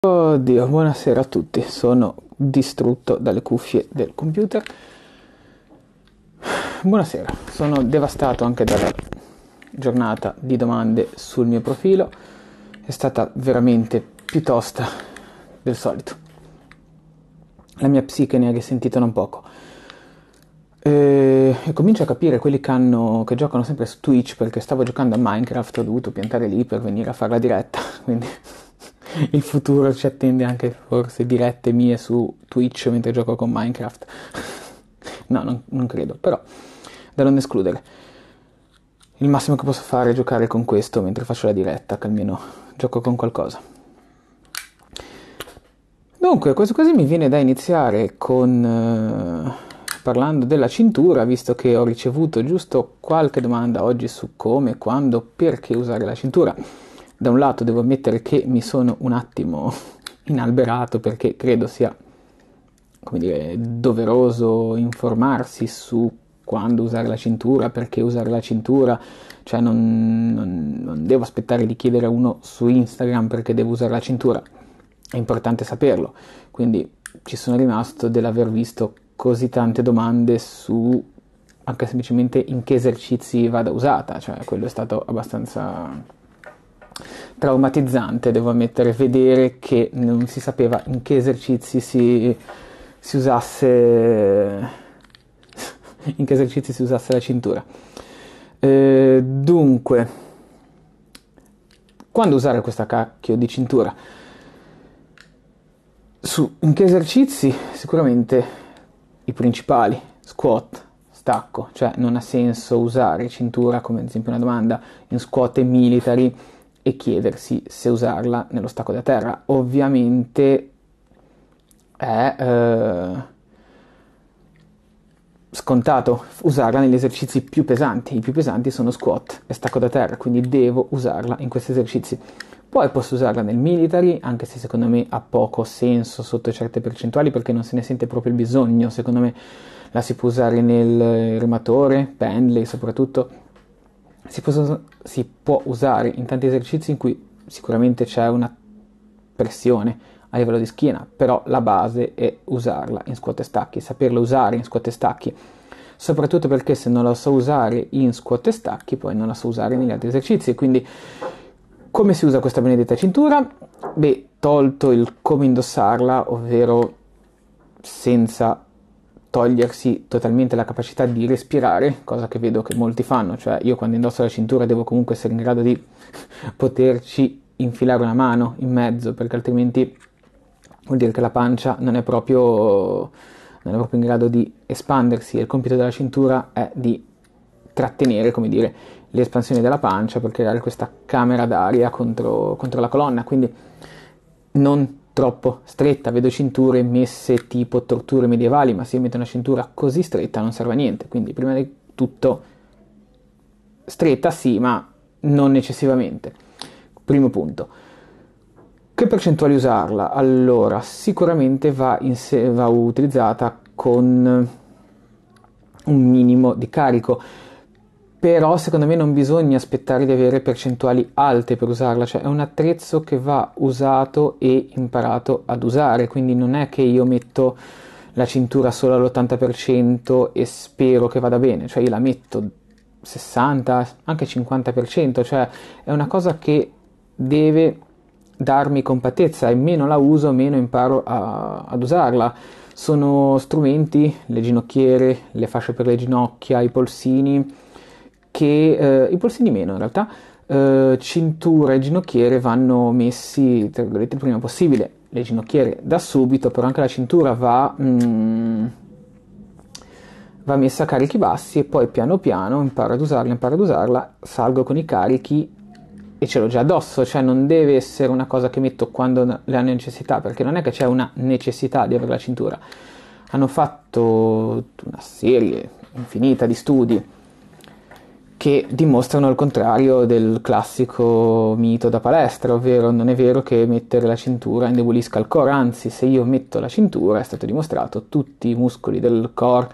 Oddio, buonasera a tutti, sono distrutto dalle cuffie del computer. Buonasera, sono devastato anche dalla giornata di domande sul mio profilo, è stata veramente piuttosto del solito. La mia psiche ne ha risentito non poco. E, e comincio a capire quelli che, hanno, che giocano sempre su Twitch perché stavo giocando a Minecraft, ho dovuto piantare lì per venire a fare la diretta, quindi il futuro ci attende anche forse dirette mie su Twitch mentre gioco con Minecraft. no, non, non, credo, però da non escludere. Il massimo che posso fare è giocare con questo mentre faccio la diretta, che almeno gioco con qualcosa. Dunque, questo così mi viene da iniziare con... Eh, parlando della cintura, visto che ho ricevuto giusto qualche domanda oggi su come, quando, perché usare la cintura da un lato devo ammettere che mi sono un attimo inalberato perché credo sia come dire, doveroso informarsi su quando usare la cintura, perché usare la cintura, cioè non, non, non devo aspettare di chiedere a uno su Instagram perché devo usare la cintura, è importante saperlo, quindi ci sono rimasto dell'aver visto così tante domande su anche semplicemente in che esercizi vada usata, cioè quello è stato abbastanza traumatizzante, devo ammettere, vedere che non si sapeva in che esercizi si, si usasse in che esercizi si usasse la cintura. Eh, dunque, quando usare questa cacchio di cintura? Su in che esercizi? Sicuramente i principali, squat, stacco, cioè non ha senso usare cintura come ad esempio una domanda in squat e military e chiedersi se usarla nello stacco da terra. Ovviamente è eh, scontato usarla negli esercizi più pesanti. I più pesanti sono squat e stacco da terra, quindi devo usarla in questi esercizi. Poi posso usarla nel military, anche se secondo me ha poco senso sotto certe percentuali perché non se ne sente proprio il bisogno. Secondo me la si può usare nel rematore, pendley soprattutto si, può, si può usare in tanti esercizi in cui sicuramente c'è una pressione a livello di schiena, però la base è usarla in squat e stacchi, saperla usare in squat e stacchi, soprattutto perché se non la so usare in squat e stacchi, poi non la so usare negli altri esercizi. Quindi, come si usa questa benedetta cintura? Beh, tolto il come indossarla, ovvero senza togliersi totalmente la capacità di respirare, cosa che vedo che molti fanno, cioè io quando indosso la cintura devo comunque essere in grado di poterci infilare una mano in mezzo, perché altrimenti vuol dire che la pancia non è proprio, non è proprio in grado di espandersi e il compito della cintura è di trattenere, come dire, l'espansione della pancia per creare questa camera d'aria contro, contro la colonna, quindi non troppo stretta, vedo cinture messe tipo torture medievali, ma se io metto una cintura così stretta non serve a niente, quindi prima di tutto stretta sì, ma non eccessivamente. Primo punto. Che percentuale usarla? Allora, sicuramente va, se- va utilizzata con un minimo di carico però secondo me non bisogna aspettare di avere percentuali alte per usarla, cioè è un attrezzo che va usato e imparato ad usare, quindi non è che io metto la cintura solo all'80% e spero che vada bene, cioè io la metto 60, anche 50%, cioè è una cosa che deve darmi compattezza e meno la uso, meno imparo a, ad usarla. Sono strumenti, le ginocchiere, le fasce per le ginocchia, i polsini, che eh, i polsini meno in realtà, eh, cintura e ginocchiere vanno messi tra virgolette il prima possibile, le ginocchiere da subito, però anche la cintura va, mm, va messa a carichi bassi e poi piano piano imparo ad usarla, imparo ad usarla, salgo con i carichi e ce l'ho già addosso, cioè non deve essere una cosa che metto quando la necessità, perché non è che c'è una necessità di avere la cintura. Hanno fatto una serie infinita di studi che dimostrano il contrario del classico mito da palestra, ovvero non è vero che mettere la cintura indebolisca il core, anzi se io metto la cintura è stato dimostrato tutti i muscoli del core,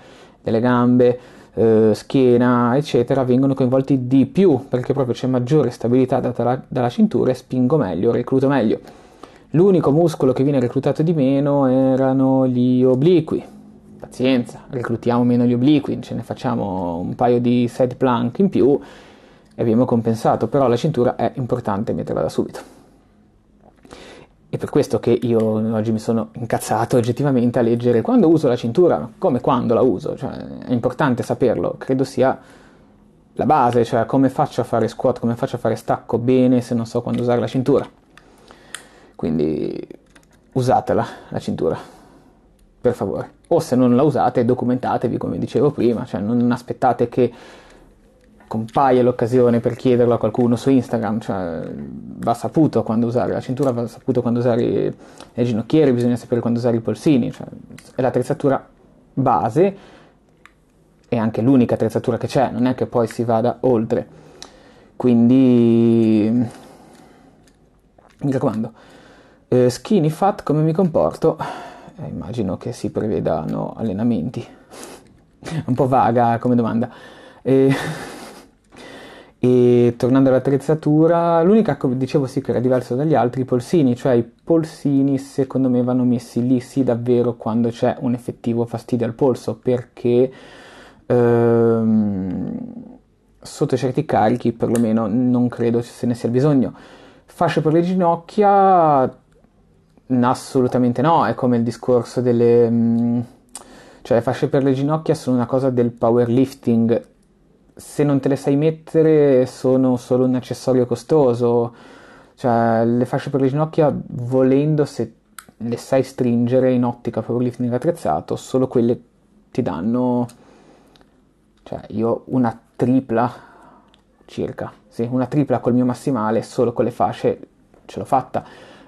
delle gambe, eh, schiena, eccetera, vengono coinvolti di più perché proprio c'è maggiore stabilità data la, dalla cintura e spingo meglio, recluto meglio. L'unico muscolo che viene reclutato di meno erano gli obliqui, pazienza, reclutiamo meno gli obliqui, ce ne facciamo un paio di set plank in più e abbiamo compensato, però la cintura è importante metterla da subito. È per questo che io oggi mi sono incazzato oggettivamente a leggere quando uso la cintura, come quando la uso, cioè, è importante saperlo, credo sia la base, cioè come faccio a fare squat, come faccio a fare stacco bene se non so quando usare la cintura. Quindi usatela la cintura per favore. O se non la usate, documentatevi come dicevo prima, cioè non aspettate che compaia l'occasione per chiederlo a qualcuno su Instagram, cioè va saputo quando usare la cintura, va saputo quando usare le ginocchiere, bisogna sapere quando usare i polsini, cioè è l'attrezzatura base è anche l'unica attrezzatura che c'è, non è che poi si vada oltre. Quindi mi raccomando, eh, skinny fat come mi comporto eh, immagino che si prevedano allenamenti. Un po' vaga come domanda. E, e tornando all'attrezzatura, l'unica che dicevo sì che era diverso dagli altri, i polsini, cioè i polsini secondo me vanno messi lì sì davvero quando c'è un effettivo fastidio al polso, perché ehm, sotto certi carichi perlomeno non credo se ne sia bisogno. Fasce per le ginocchia Assolutamente no, è come il discorso delle... Mm, cioè le fasce per le ginocchia sono una cosa del powerlifting, se non te le sai mettere sono solo un accessorio costoso, cioè le fasce per le ginocchia volendo se le sai stringere in ottica powerlifting attrezzato, solo quelle ti danno, cioè io una tripla circa, sì, una tripla col mio massimale solo con le fasce ce l'ho fatta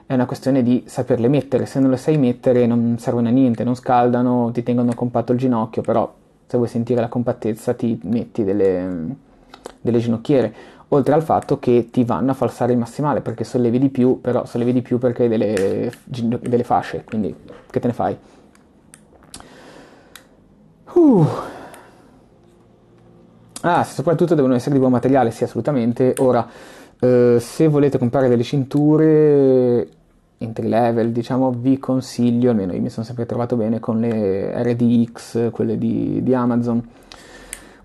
è una questione di saperle mettere, se non le sai mettere non servono a niente, non scaldano, ti tengono compatto il ginocchio, però se vuoi sentire la compattezza ti metti delle, delle ginocchiere, oltre al fatto che ti vanno a falsare il massimale perché sollevi di più, però sollevi di più perché hai delle, delle fasce, quindi che te ne fai? Uh. Ah, soprattutto devono essere di buon materiale, sì, assolutamente. Ora, eh, se volete comprare delle cinture, entry level, diciamo vi consiglio, almeno io mi sono sempre trovato bene con le RDX, quelle di, di Amazon.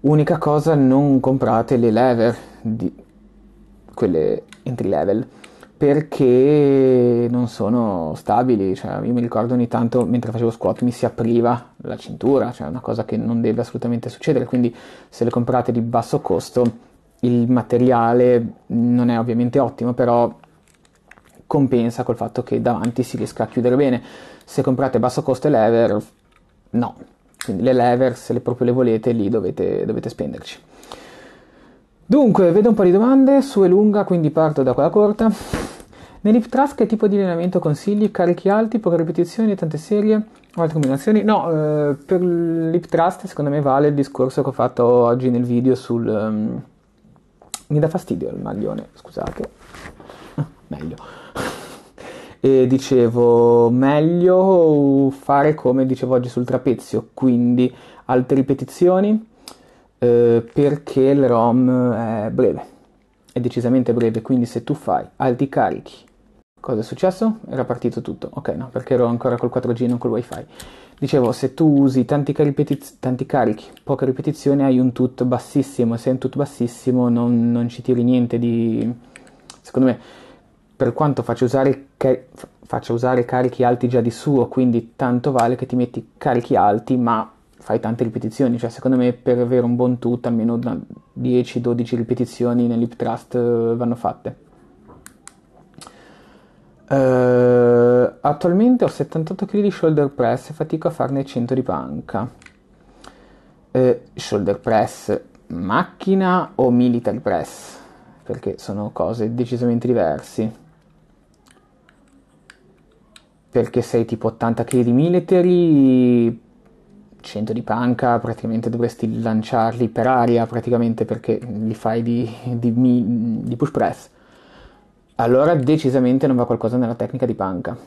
Unica cosa, non comprate le lever, di, quelle entry level, perché non sono stabili. Cioè, io mi ricordo ogni tanto mentre facevo squat mi si apriva la cintura, cioè è una cosa che non deve assolutamente succedere. Quindi, se le comprate di basso costo, il materiale non è ovviamente ottimo, però compensa col fatto che davanti si riesca a chiudere bene. Se comprate basso costo e lever, no. Quindi le lever, se le proprio le volete, lì dovete, dovete spenderci. Dunque, vedo un po' di domande, su e lunga, quindi parto da quella corta. Nell'hip thrust che tipo di allenamento consigli? Carichi alti, poche ripetizioni, tante serie o altre combinazioni? No, eh, per l'hip thrust secondo me vale il discorso che ho fatto oggi nel video sul... Um, mi dà fastidio il maglione, scusate. Ah, meglio e dicevo, meglio fare come dicevo oggi sul trapezio, quindi altre ripetizioni eh, perché il ROM è breve, è decisamente breve, quindi se tu fai alti carichi, cosa è successo? Era partito tutto, ok no, perché ero ancora col 4G, non col wifi. Dicevo, se tu usi tanti, caripetiz- tanti carichi, poche ripetizioni, hai un tut bassissimo, se hai un tut bassissimo non, non ci tiri niente di... Secondo me, per quanto faccio usare che faccia usare carichi alti già di suo, quindi tanto vale che ti metti carichi alti, ma fai tante ripetizioni, cioè secondo me per avere un buon tutto almeno 10-12 ripetizioni nell'hip thrust eh, vanno fatte. Uh, attualmente ho 78 kg di shoulder press e fatico a farne 100 di panca. Uh, shoulder press macchina o military press? Perché sono cose decisamente diverse perché sei tipo 80 kg di military, 100 di panca, praticamente dovresti lanciarli per aria praticamente perché li fai di, di, di push press. Allora decisamente non va qualcosa nella tecnica di panca.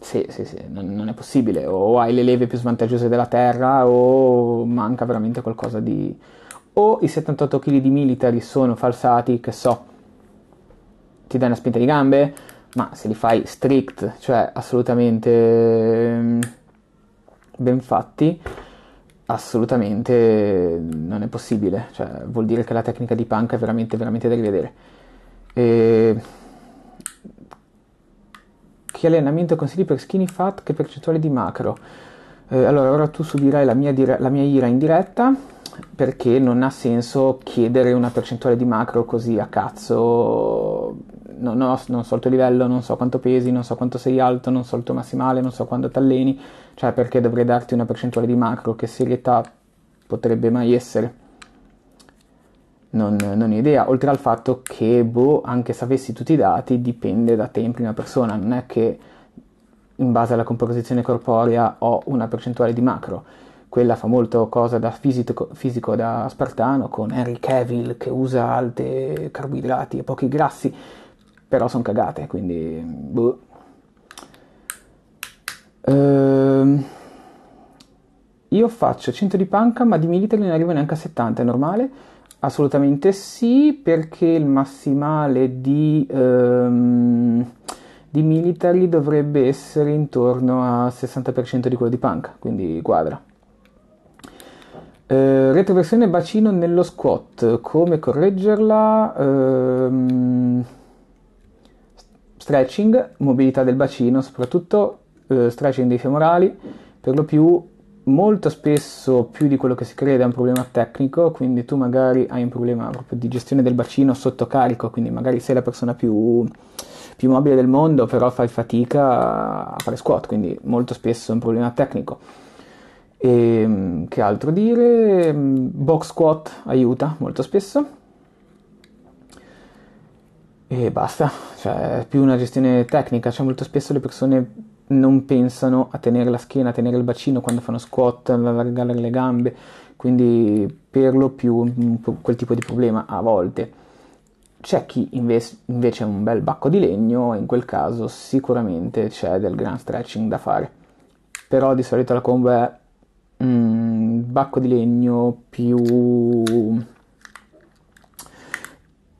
Sì, sì, sì, non, non è possibile. O hai le leve più svantaggiose della terra o manca veramente qualcosa di... O i 78 kg di military sono falsati, che so, ti dai una spinta di gambe, ma se li fai strict, cioè assolutamente ehm, ben fatti, assolutamente non è possibile, cioè vuol dire che la tecnica di punk è veramente, veramente da rivedere. E... Che allenamento consigli per skinny fat che percentuale di macro? Eh, allora, ora tu subirai la mia, dire- la mia ira in diretta perché non ha senso chiedere una percentuale di macro così a cazzo no, no, non so il tuo livello, non so quanto pesi, non so quanto sei alto, non so il tuo massimale, non so quando talleni, cioè perché dovrei darti una percentuale di macro, che serietà potrebbe mai essere? Non, non ho idea, oltre al fatto che, boh, anche se avessi tutti i dati, dipende da te in prima persona, non è che in base alla composizione corporea ho una percentuale di macro. Quella fa molto cosa da fisico, fisico da spartano con Henry Cavill che usa alte carboidrati e pochi grassi però sono cagate, quindi... Boh. Ehm... Io faccio 100 di panca, ma di military non arrivo neanche a 70, è normale? Assolutamente sì, perché il massimale di, um, di military dovrebbe essere intorno al 60% di quello di panca, quindi quadra. Uh, retroversione bacino nello squat, come correggerla? Uh, stretching, mobilità del bacino, soprattutto eh, stretching dei femorali, per lo più molto spesso più di quello che si crede è un problema tecnico, quindi tu magari hai un problema proprio di gestione del bacino sotto carico, quindi magari sei la persona più, più mobile del mondo, però fai fatica a fare squat, quindi molto spesso è un problema tecnico. E, ehm, che altro dire? Ehm, box squat aiuta molto spesso e basta, cioè è più una gestione tecnica, cioè molto spesso le persone non pensano a tenere la schiena, a tenere il bacino quando fanno squat, allargare le gambe, quindi per lo più mm, quel tipo di problema a volte. C'è chi invece, invece ha un bel bacco di legno e in quel caso sicuramente c'è del gran stretching da fare. Però di solito la combo è mm, bacco di legno più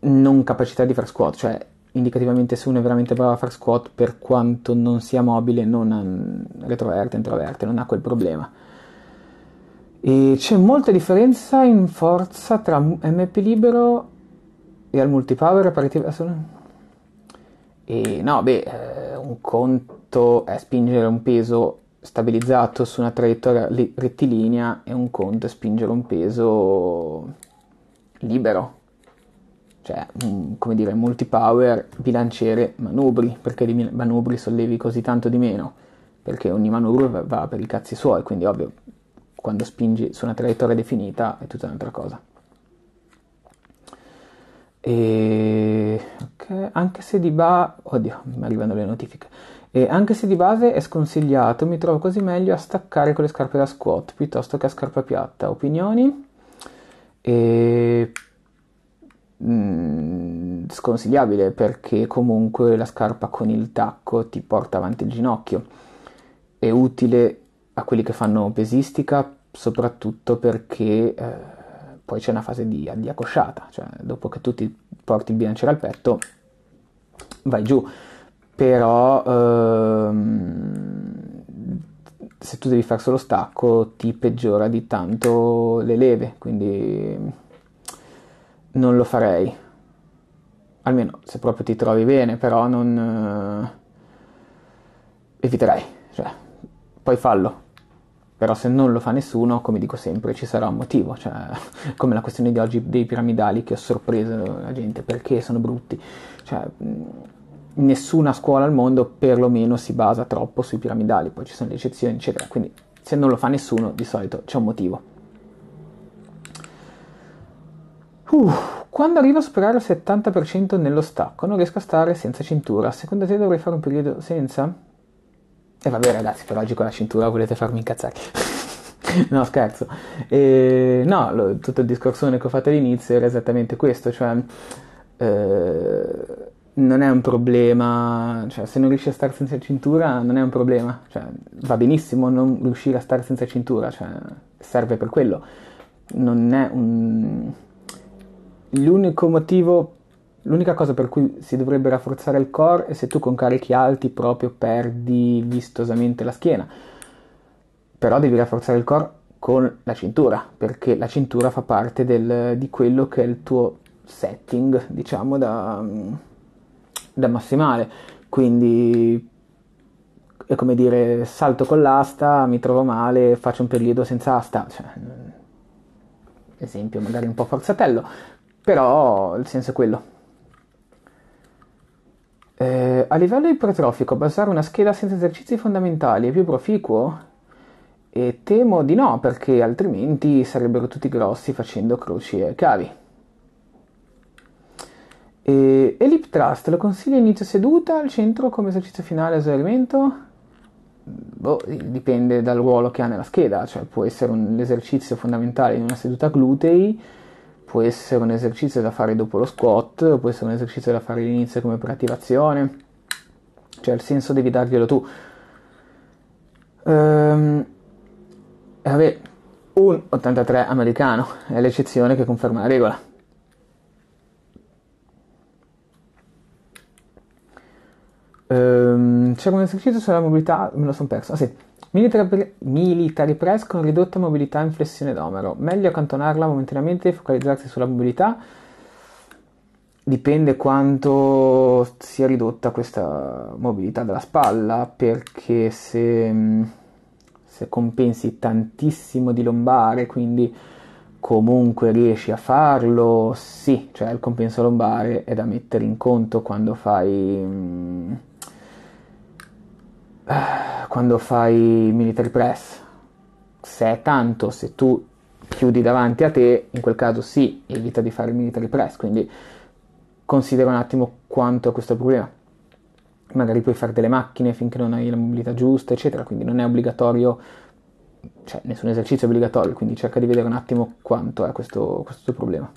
non capacità di far squat, cioè indicativamente se uno è veramente bravo a far squat per quanto non sia mobile, non retroverte, introverte, non ha quel problema. E c'è molta differenza in forza tra MP libero e al multipower partiva solo... E no, beh, eh, un conto è spingere un peso stabilizzato su una traiettoria rettilinea e un conto è spingere un peso libero cioè, mm, come dire, multipower, bilanciere, manubri, perché di manubri sollevi così tanto di meno? Perché ogni manubrio va per i cazzi suoi, quindi ovvio, quando spingi su una traiettoria definita è tutta un'altra cosa. E... Okay. Anche se di base... Oddio, mi arrivano le notifiche. E anche se di base è sconsigliato, mi trovo quasi meglio a staccare con le scarpe da squat piuttosto che a scarpa piatta. Opinioni? E mh, mm, sconsigliabile perché comunque la scarpa con il tacco ti porta avanti il ginocchio. È utile a quelli che fanno pesistica soprattutto perché eh, poi c'è una fase di, di accosciata, cioè dopo che tu ti porti il bilanciere al petto vai giù, però ehm, se tu devi fare solo stacco ti peggiora di tanto le leve, quindi non lo farei. Almeno se proprio ti trovi bene, però non... Eh, eviterei. Cioè, poi fallo. Però se non lo fa nessuno, come dico sempre, ci sarà un motivo. Cioè, come la questione di oggi dei piramidali che ho sorpreso la gente perché sono brutti. Cioè, nessuna scuola al mondo perlomeno si basa troppo sui piramidali, poi ci sono le eccezioni, eccetera. Quindi se non lo fa nessuno, di solito c'è un motivo. Uff, uh, quando arrivo a superare il 70% nello stacco non riesco a stare senza cintura. Secondo te dovrei fare un periodo senza? E eh, vabbè ragazzi, per oggi con la cintura volete farmi incazzare. no, scherzo. E, no, lo, tutto il discorso che ho fatto all'inizio era esattamente questo, cioè... Eh, non è un problema, cioè se non riesci a stare senza cintura non è un problema, cioè, va benissimo non riuscire a stare senza cintura, cioè, serve per quello, non è un, L'unico motivo, l'unica cosa per cui si dovrebbe rafforzare il core è se tu con carichi alti proprio perdi vistosamente la schiena. Però devi rafforzare il core con la cintura, perché la cintura fa parte del, di quello che è il tuo setting, diciamo, da, da massimale. Quindi è come dire salto con l'asta, mi trovo male, faccio un periodo senza asta. Cioè, mm, esempio magari un po' forzatello, però il senso è quello. Eh, a livello ipertrofico, basare una scheda senza esercizi fondamentali è più proficuo? E temo di no, perché altrimenti sarebbero tutti grossi facendo croci e cavi. E, e l'hip thrust lo consiglio inizio seduta, al centro come esercizio finale esaurimento? Boh, dipende dal ruolo che ha nella scheda, cioè può essere un esercizio fondamentale in una seduta glutei può essere un esercizio da fare dopo lo squat, può essere un esercizio da fare all'inizio come preattivazione, cioè il senso devi darglielo tu. Ehm, vabbè, un 83 americano è l'eccezione che conferma la regola. Ehm, c'era un esercizio sulla mobilità, me lo sono perso. Ah sì. Military, military press con ridotta mobilità in flessione d'omero. Meglio accantonarla momentaneamente e focalizzarsi sulla mobilità. Dipende quanto sia ridotta questa mobilità della spalla, perché se, mm, se compensi tantissimo di lombare, quindi comunque riesci a farlo, sì, cioè il compenso lombare è da mettere in conto quando fai mm, quando fai military press, se è tanto, se tu chiudi davanti a te, in quel caso sì, evita di fare military press, quindi considera un attimo quanto è questo problema. Magari puoi fare delle macchine finché non hai la mobilità giusta, eccetera, quindi non è obbligatorio, cioè nessun esercizio è obbligatorio, quindi cerca di vedere un attimo quanto è questo, questo problema.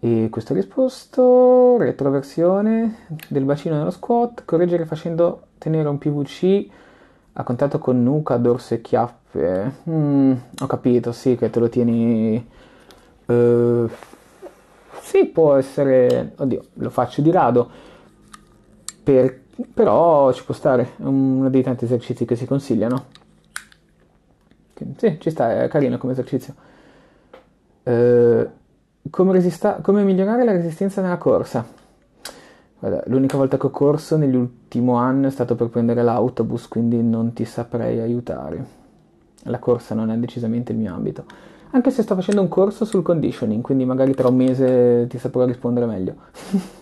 E questo risposto, retroversione del bacino nello squat, correggere facendo tenere un PVC a contatto con nuca, dorso e chiappe. Mm, ho capito, sì, che te lo tieni... Uh, sì, può essere... Oddio, lo faccio di rado. Per... Però ci può stare, è uno dei tanti esercizi che si consigliano. Sì, ci sta, è carino come esercizio. Uh, come, resista- come migliorare la resistenza nella corsa? Guarda, l'unica volta che ho corso nell'ultimo anno è stato per prendere l'autobus, quindi non ti saprei aiutare. La corsa non è decisamente il mio ambito. Anche se sto facendo un corso sul conditioning, quindi magari tra un mese ti saprò rispondere meglio.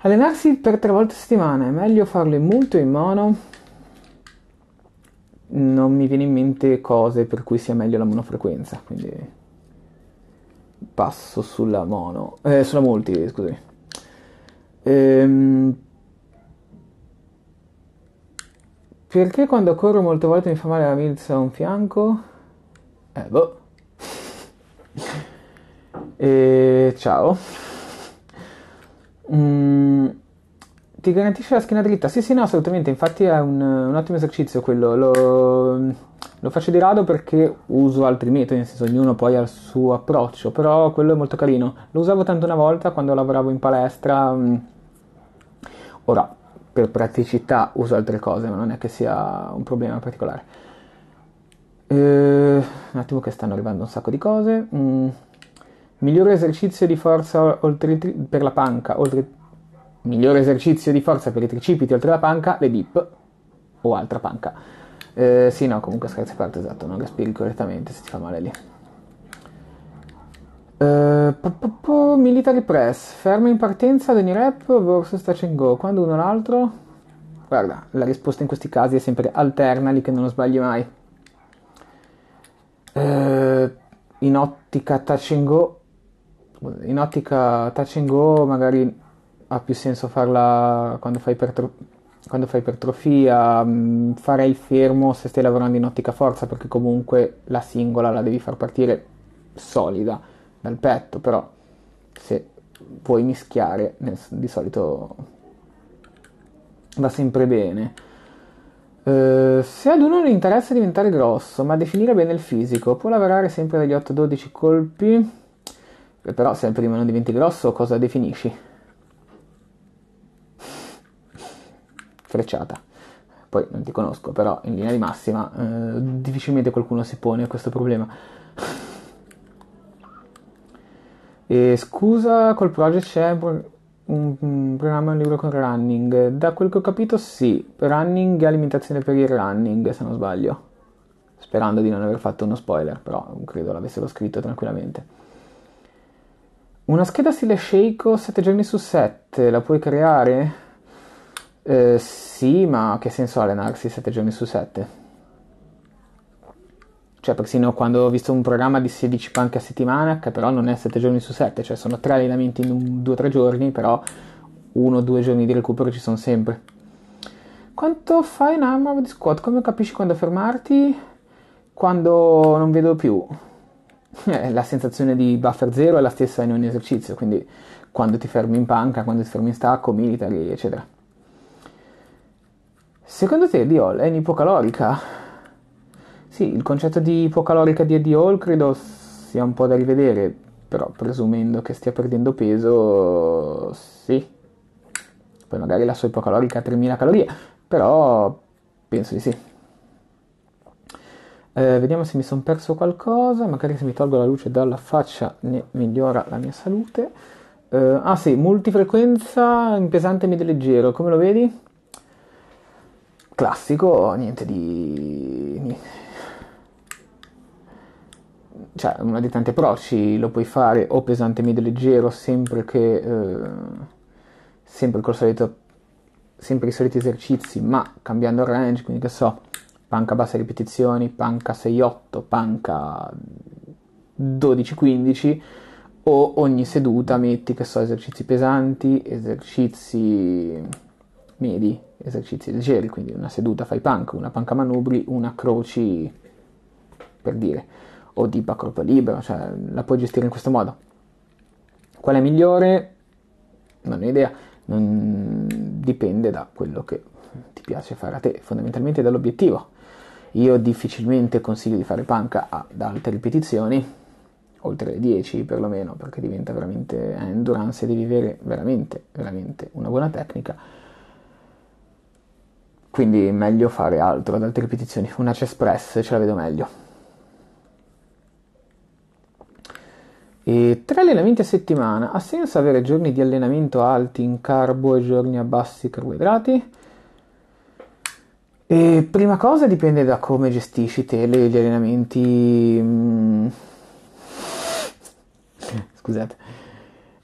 Allenarsi per tre volte a settimana è meglio farlo in multo o in mono? Non mi viene in mente cose per cui sia meglio la monofrequenza, quindi passo sulla mono, eh, sulla multi, scusami. Ehm, perché quando corro molte volte mi fa male la milza a un fianco? Eh, boh. e ciao. Mm, ti garantisce la schiena dritta? Sì, sì, no, assolutamente. Infatti è un, un ottimo esercizio quello. Lo, lo, faccio di rado perché uso altri metodi, nel senso ognuno poi ha il suo approccio, però quello è molto carino. Lo usavo tanto una volta quando lavoravo in palestra mm, Ora, per praticità uso altre cose, ma non è che sia un problema particolare. Eh, un attimo che stanno arrivando un sacco di cose. Mm. Migliore esercizio di forza oltre, per la panca, oltre, migliore esercizio di forza per i tricipiti oltre la panca, le dip o altra panca. Eh, sì, no, comunque scherzi a parte, esatto, non respiri correttamente se ti fa male lì. Uh, military Press, ferma in partenza Danny Rap versus Touch and Go, quando uno l'altro? Guarda, la risposta in questi casi è sempre alternali che non lo sbagli mai. Uh, in ottica Touch and Go, in ottica Touch and Go magari ha più senso farla quando fai ipertrofia quando fai ipertrofia mm, farei il fermo se stai lavorando in ottica forza perché comunque la singola la devi far partire solida nel petto, però se puoi mischiare nel, di solito va sempre bene. Uh, se ad uno non interessa diventare grosso, ma definire bene il fisico, può lavorare sempre dagli 8-12 colpi, eh, però se prima non diventi grosso, cosa definisci? Frecciata. Poi non ti conosco, però in linea di massima uh, difficilmente qualcuno si pone a questo problema. E scusa, col project c'è un, pro- un, un programma, un libro con running. Da quel che ho capito, sì. Running e alimentazione per il running, se non sbaglio. Sperando di non aver fatto uno spoiler, però credo l'avessero scritto tranquillamente. Una scheda stile Sheiko 7 giorni su 7 la puoi creare? Eh, sì, ma che senso ha allenarsi 7 giorni su 7? cioè persino quando ho visto un programma di 16 panche a settimana, che però non è 7 giorni su 7, cioè sono 3 allenamenti in 2-3 giorni, però 1-2 giorni di recupero ci sono sempre. Quanto fai in arm di squat? Come capisci quando fermarti? Quando non vedo più. Eh, la sensazione di buffer zero è la stessa in ogni esercizio, quindi quando ti fermi in panca, quando ti fermi in stacco, militari, eccetera. Secondo te Diol è in ipocalorica? Sì, il concetto di ipocalorica di Eddie Hall credo sia un po' da rivedere, però presumendo che stia perdendo peso, sì. Poi magari la sua ipocalorica ha 3000 calorie, però penso di sì. Eh, vediamo se mi sono perso qualcosa, magari se mi tolgo la luce dalla faccia ne migliora la mia salute. Eh, ah sì, multifrequenza in pesante medio leggero, come lo vedi? Classico, niente di cioè un aditante proci lo puoi fare o pesante, medio, leggero, sempre che eh, sempre col solito sempre i soliti esercizi, ma cambiando il range, quindi che so, panca basse ripetizioni, panca 6-8, panca 12-15 o ogni seduta metti che so esercizi pesanti, esercizi medi, esercizi leggeri, quindi una seduta fai panca, una panca manubri, una croci per dire o di corpo libero, cioè la puoi gestire in questo modo. Qual è migliore? Non ho idea, non... dipende da quello che ti piace fare a te, fondamentalmente dall'obiettivo. Io difficilmente consiglio di fare panca ad alte ripetizioni, oltre le 10 perlomeno, perché diventa veramente endurance e devi avere veramente, veramente una buona tecnica. Quindi è meglio fare altro ad altre ripetizioni. Una chest press ce la vedo meglio E tre allenamenti a settimana, ha senso avere giorni di allenamento alti in carbo e giorni a bassi carboidrati? E prima cosa dipende da come gestisci te gli allenamenti. Mm. Scusate,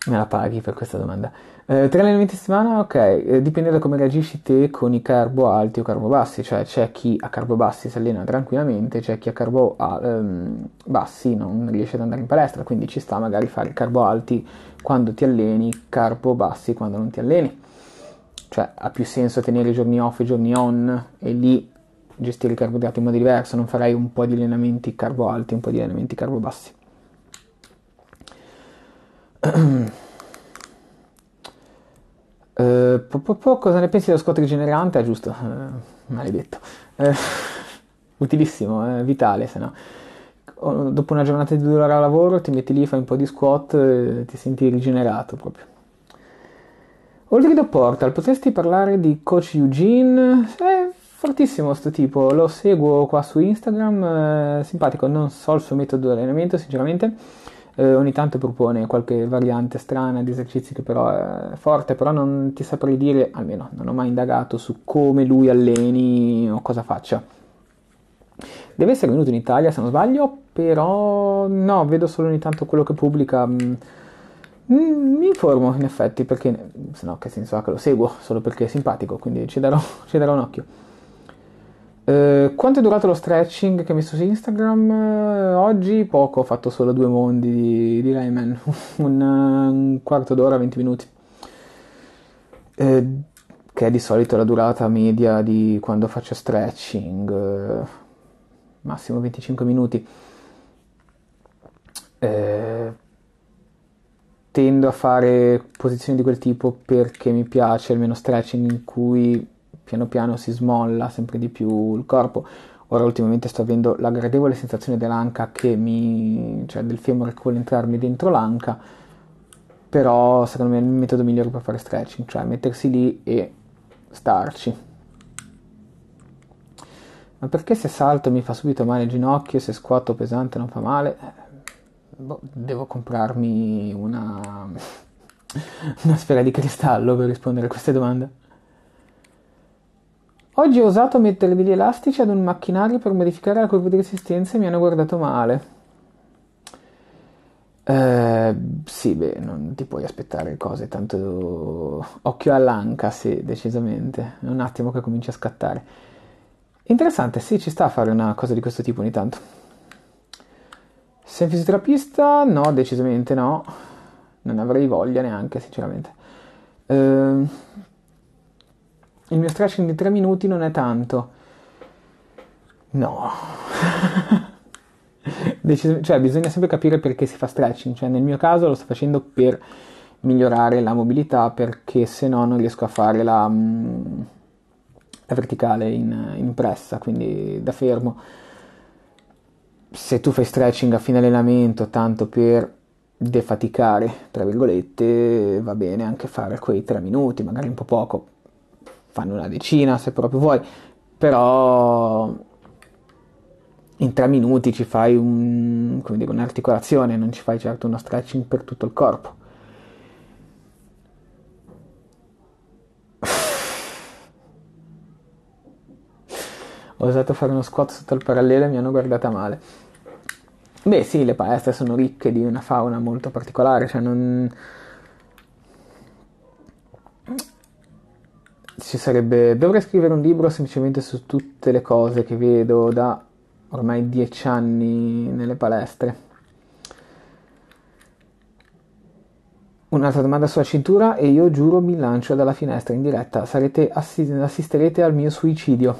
me la paghi per questa domanda. Eh, tre allenamenti a settimana, ok, eh, dipende da come reagisci te con i carbo alti o carbo bassi, cioè c'è chi a carbo bassi si allena tranquillamente, c'è chi a carbo a, ehm, bassi non riesce ad andare in palestra, quindi ci sta magari fare carbo alti quando ti alleni, carbo bassi quando non ti alleni. Cioè ha più senso tenere i giorni off e i giorni on e lì gestire i carboidrati in modo diverso, non farei un po' di allenamenti carbo alti, un po' di allenamenti carbo bassi. Eh, po, po, po, cosa ne pensi dello squat rigenerante? Ah, giusto, eh, maledetto. Eh, utilissimo, eh, vitale se no. Oh, dopo una giornata di al lavoro ti metti lì, fai un po' di squat e eh, ti senti rigenerato proprio. Oltre Olgrido Portal, potresti parlare di Coach Eugene? È eh, fortissimo questo tipo, lo seguo qua su Instagram, simpatico, non so il suo metodo di allenamento sinceramente eh, ogni tanto propone qualche variante strana di esercizi che però è forte, però non ti saprei dire, almeno non ho mai indagato su come lui alleni o cosa faccia. Deve essere venuto in Italia se non sbaglio, però no, vedo solo ogni tanto quello che pubblica. Mm, mm, mi informo in effetti perché se no che senso ha che lo seguo solo perché è simpatico quindi ci darò, ci darò un occhio eh, quanto è durato lo stretching che ho messo su Instagram? Eh, oggi poco, ho fatto solo due mondi di, di Lyman, un, un, quarto d'ora, 20 minuti, eh, che è di solito la durata media di quando faccio stretching, eh, massimo 25 minuti. Eh, tendo a fare posizioni di quel tipo perché mi piace, almeno stretching in cui piano piano si smolla sempre di più il corpo. Ora ultimamente sto avendo la gradevole sensazione dell'anca che mi, cioè del femore che vuole entrarmi dentro l'anca, però secondo me è il metodo migliore per fare stretching, cioè mettersi lì e starci. Ma perché se salto mi fa subito male il ginocchio, se squatto pesante non fa male? Boh, devo comprarmi una, una sfera di cristallo per rispondere a queste domande. Oggi ho osato mettere degli elastici ad un macchinario per modificare la curva di resistenza e mi hanno guardato male. Eh, sì, beh, non ti puoi aspettare cose tanto occhio all'anca, sì, decisamente. un attimo che comincia a scattare. Interessante, sì, ci sta a fare una cosa di questo tipo ogni tanto. Sei un fisioterapista? No, decisamente no. Non avrei voglia neanche, sinceramente. Eh, il mio stretching di 3 minuti non è tanto. No. Decis- cioè, bisogna sempre capire perché si fa stretching. Cioè, nel mio caso lo sto facendo per migliorare la mobilità perché se no non riesco a fare la, mm, la verticale in, in, pressa, quindi da fermo. Se tu fai stretching a fine allenamento tanto per defaticare, tra virgolette, va bene anche fare quei 3 minuti, magari un po' poco, fanno una decina se proprio vuoi, però in tre minuti ci fai un, dico, un'articolazione, non ci fai certo uno stretching per tutto il corpo. Ho osato fare uno squat sotto il parallelo e mi hanno guardata male. Beh sì, le palestre sono ricche di una fauna molto particolare, cioè non ci sarebbe, dovrei scrivere un libro semplicemente su tutte le cose che vedo da ormai dieci anni nelle palestre. Un'altra domanda sulla cintura e io giuro mi lancio dalla finestra in diretta, Sarete, assi, assisterete al mio suicidio.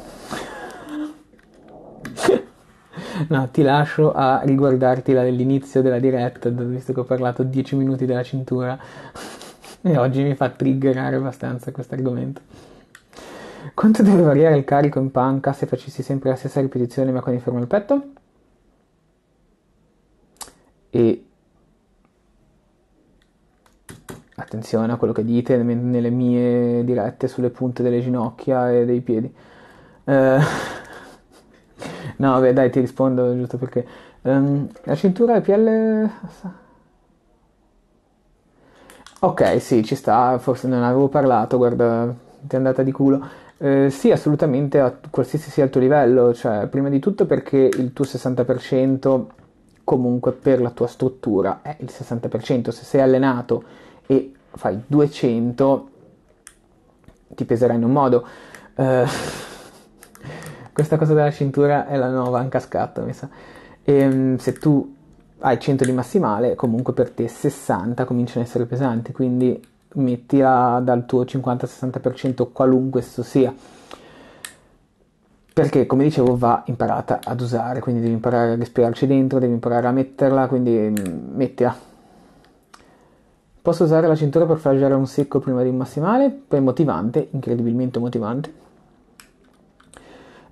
no, ti lascio a riguardarti dall'inizio della diretta, visto che ho parlato 10 minuti della cintura e oggi mi fa triggerare abbastanza questo argomento. Quanto deve variare il carico in panca se facessi sempre la stessa ripetizione ma con il fermo al petto? E attenzione a quello che dite nelle mie dirette sulle punte delle ginocchia e dei piedi. Eh, no, vabbè, dai, ti rispondo giusto perché um, la cintura è PL. Ok, sì, ci sta, forse non avevo parlato, guarda, ti è andata di culo. Eh, sì, assolutamente a qualsiasi sia il tuo livello, cioè prima di tutto perché il tuo 60% comunque per la tua struttura è il 60%, se sei allenato e fai 200 ti peserà in un modo. Eh, questa cosa della cintura è la nuova anche a scatto, mi sa. E, ehm, se tu hai 100 di massimale, comunque per te 60 cominciano ad essere pesanti, quindi mettila dal tuo 50-60% qualunque esso sia perché come dicevo va imparata ad usare quindi devi imparare a respirarci dentro devi imparare a metterla quindi mm, mettila posso usare la cintura per flagelare un secco prima di un massimale è motivante incredibilmente motivante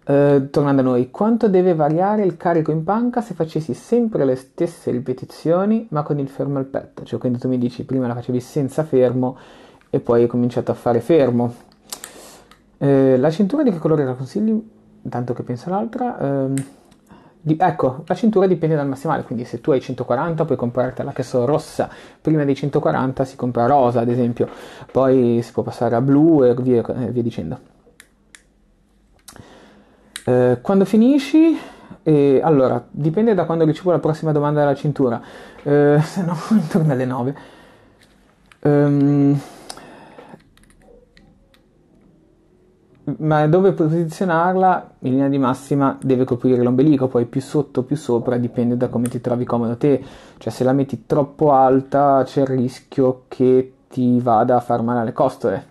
eh, tornando a noi, quanto deve variare il carico in panca se facessi sempre le stesse ripetizioni ma con il fermo al petto? Cioè, quindi tu mi dici prima la facevi senza fermo e poi hai cominciato a fare fermo. Uh, la cintura di che colore la consigli? Tanto che penso all'altra. Uh, di, ecco, la cintura dipende dal massimale, quindi se tu hai 140 puoi comprartela che so rossa, prima dei 140 si compra rosa ad esempio, poi si può passare a blu e via, eh, via dicendo. Eh, quando finisci, eh, allora dipende da quando ricevo la prossima domanda della cintura, eh, se no intorno alle 9. Um, ehm, ma dove posizionarla in linea di massima deve coprire l'ombelico, poi più sotto, più sopra, dipende da come ti trovi comodo te, cioè se la metti troppo alta c'è il rischio che ti vada a far male alle costole.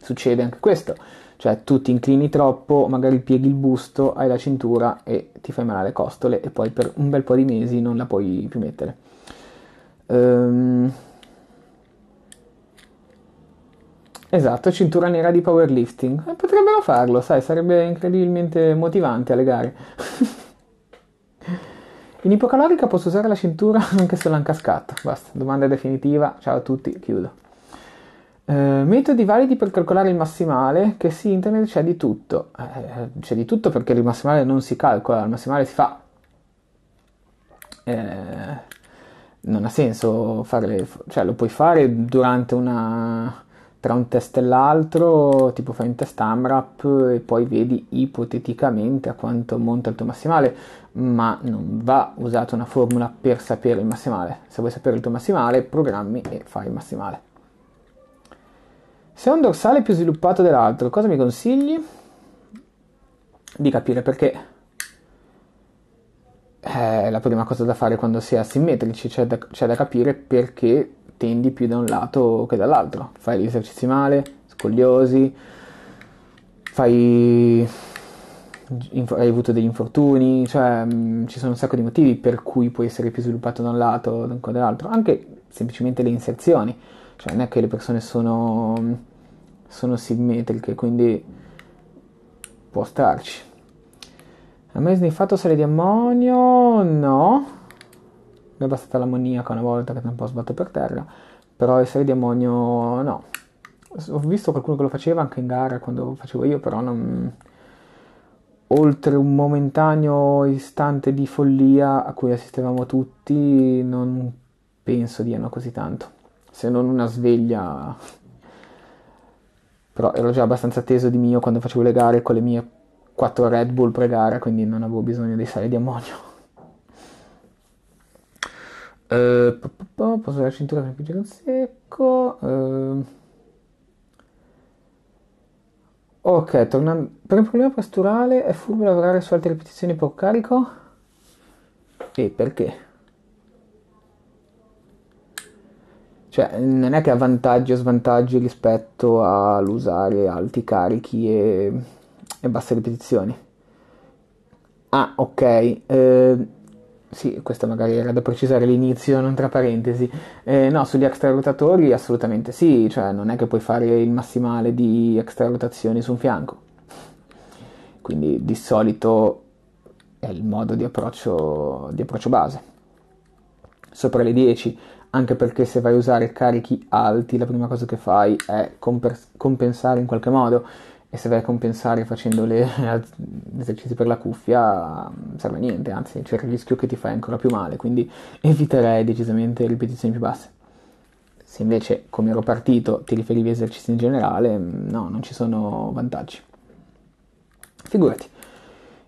Succede anche questo cioè tu ti inclini troppo, magari pieghi il busto, hai la cintura e ti fai male alle costole e poi per un bel po' di mesi non la puoi più mettere. Um, Esatto, cintura nera di powerlifting. Eh, potrebbero farlo, sai, sarebbe incredibilmente motivante alle gare. In ipocalorica posso usare la cintura anche se l'hanno cascata. Basta, domanda definitiva. Ciao a tutti, chiudo. Eh, metodi validi per calcolare il massimale, che sì, internet c'è di tutto. Eh, c'è di tutto perché il massimale non si calcola, il massimale si fa. Eh, non ha senso fare, cioè lo puoi fare durante una tra un test e l'altro, tipo fai un test AMRAP e poi vedi ipoteticamente a quanto monta il tuo massimale, ma non va usata una formula per sapere il massimale. Se vuoi sapere il tuo massimale, programmi e fai il massimale. Se un dorsale è più sviluppato dell'altro, cosa mi consigli? Di capire perché è la prima cosa da fare quando si è asimmetrici, c'è da, c'è da capire perché tendi più da un lato che dall'altro. Fai gli esercizi male, scogliosi, fai... hai avuto degli infortuni, cioè mh, mm, ci sono un sacco di motivi per cui puoi essere più sviluppato da un lato che dall'altro, anche semplicemente le inserzioni. Cioè, non è che le persone sono, sono simmetriche, quindi può starci. A me sniffato sale di ammonio? No. Mi è bastata l'ammoniaca una volta che un po' sbatto per terra, però il sale di ammonio no. Ho visto qualcuno che lo faceva anche in gara quando facevo io, però non... Oltre un momentaneo istante di follia a cui assistevamo tutti, non penso diano così tanto se non una sveglia. Però ero già abbastanza teso di mio quando facevo le gare con le mie 4 Red Bull pre-gara, quindi non avevo bisogno di sale di ammonio. Uh, posso la cintura per il pigiare secco. Uh, ok, tornando. Per un problema pasturale è furbo lavorare su alte ripetizioni per carico? E perché? Cioè, non è che ha vantaggi o svantaggi rispetto all'usare alti carichi e, e basse ripetizioni. Ah, ok. Eh, sì, questa magari era da precisare all'inizio, non tra parentesi. Eh, no, sugli extra rotatori assolutamente sì, cioè non è che puoi fare il massimale di extra rotazioni su un fianco. Quindi di solito è il modo di approccio, di approccio base. Sopra le 10 anche perché se vai a usare carichi alti la prima cosa che fai è comp- compensare in qualche modo e se vai a compensare facendo gli esercizi per la cuffia mm, serve a niente, anzi c'è il rischio che ti fai ancora più male, quindi eviterei decisamente ripetizioni più basse. Se invece, come ero partito, ti riferivi a esercizi in generale, mm, no, non ci sono vantaggi. Figurati.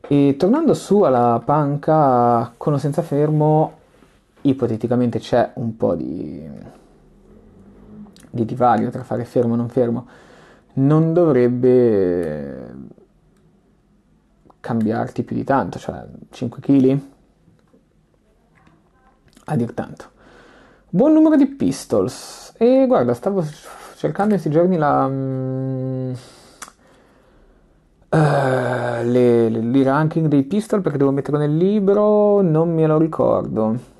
E tornando su alla panca con o senza fermo, ipoteticamente c'è un po' di, di divario tra fare fermo o non fermo, non dovrebbe cambiarti più di tanto, cioè 5 kg a dir tanto. Buon numero di pistols. E guarda, stavo cercando questi giorni la, uh, le, le, i ranking dei pistol perché devo metterlo nel libro, non me lo ricordo.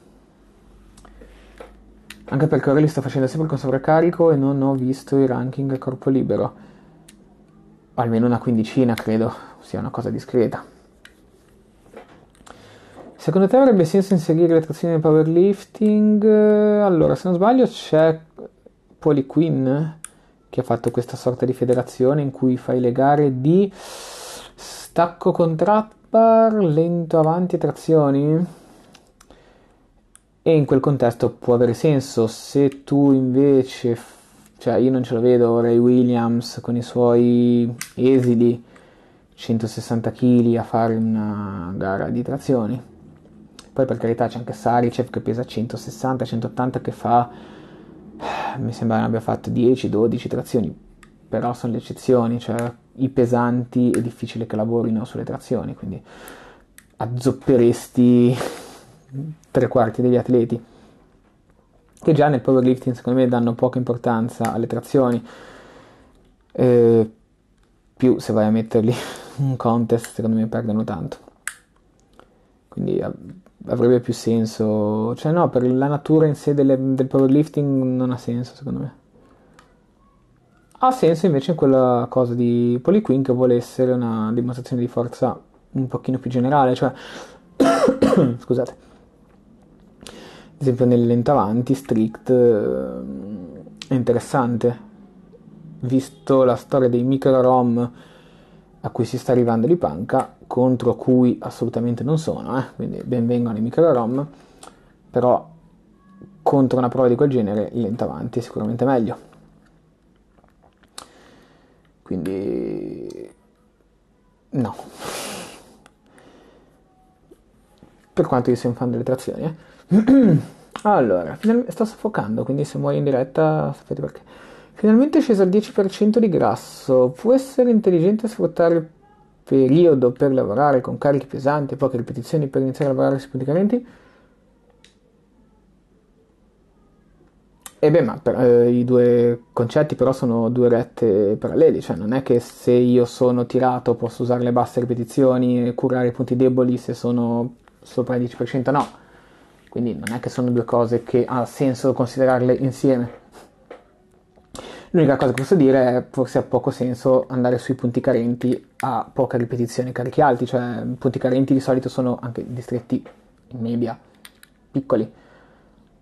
Anche perché ora li sto facendo sempre con sovraccarico e non ho visto i ranking a corpo libero. Almeno una quindicina, credo, sia una cosa discreta. Secondo te avrebbe senso inserire le trazioni del powerlifting? Allora, se non sbaglio c'è Poliquin che ha fatto questa sorta di federazione in cui fai le gare di stacco con trappar, lento avanti e trazioni e in quel contesto può avere senso. Se tu invece, cioè io non ce lo vedo, Ray Williams con i suoi esili 160 kg a fare una gara di trazioni. Poi per carità c'è anche Saricev che pesa 160-180 che fa, mi sembra ne abbia fatto 10-12 trazioni, però sono le eccezioni, cioè i pesanti è difficile che lavorino sulle trazioni, quindi azzopperesti tre quarti degli atleti, che già nel powerlifting secondo me danno poca importanza alle trazioni, eh, più se vai a metterli un contest secondo me perdono tanto. Quindi avrebbe più senso, cioè no, per la natura in sé delle, del powerlifting non ha senso secondo me. Ha senso invece in quella cosa di Poliquin che vuole essere una dimostrazione di forza un pochino più generale, cioè scusate, ad esempio nel lente avanti Strict eh, è interessante visto la storia dei micro rom a cui si sta arrivando di panca contro cui assolutamente non sono eh? quindi benvengano i micro rom però contro una prova di quel genere lente avanti è sicuramente meglio quindi no per quanto io sia un fan delle trazioni eh? allora, final... sto soffocando, quindi se muoio in diretta sapete perché. Finalmente è sceso al 10% di grasso. Può essere intelligente sfruttare il periodo per lavorare con carichi pesanti e poche ripetizioni per iniziare a lavorare sporadicamente? E eh beh, ma per, eh, i due concetti però sono due rette paralleli, cioè non è che se io sono tirato posso usare le basse ripetizioni e curare i punti deboli se sono sopra il 10%, no quindi non è che sono due cose che ha senso considerarle insieme. L'unica cosa che posso dire è forse ha poco senso andare sui punti carenti a poca ripetizione carichi alti, cioè punti carenti di solito sono anche distretti in media, piccoli.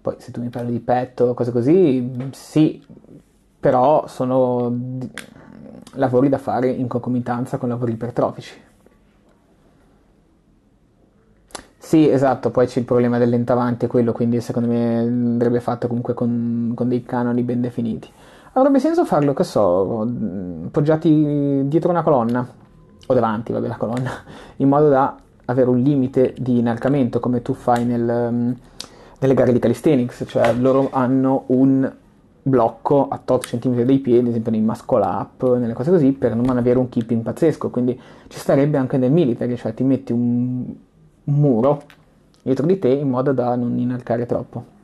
Poi se tu mi parli di petto, o cose così, sì, però sono lavori da fare in concomitanza con lavori ipertrofici. Sì, esatto, poi c'è il problema del lentavanti, quello, quindi secondo me andrebbe fatto comunque con, con dei canoni ben definiti. Avrebbe senso farlo, che so, poggiati dietro una colonna, o davanti, vabbè, la colonna, in modo da avere un limite di inarcamento, come tu fai nel, nelle gare di calisthenics, cioè loro hanno un blocco a 8 cm dei piedi, ad esempio nei muscle up, nelle cose così, per non avere un keeping pazzesco, quindi ci starebbe anche nel military, cioè ti metti un un muro dietro di te in modo da non inarcare troppo.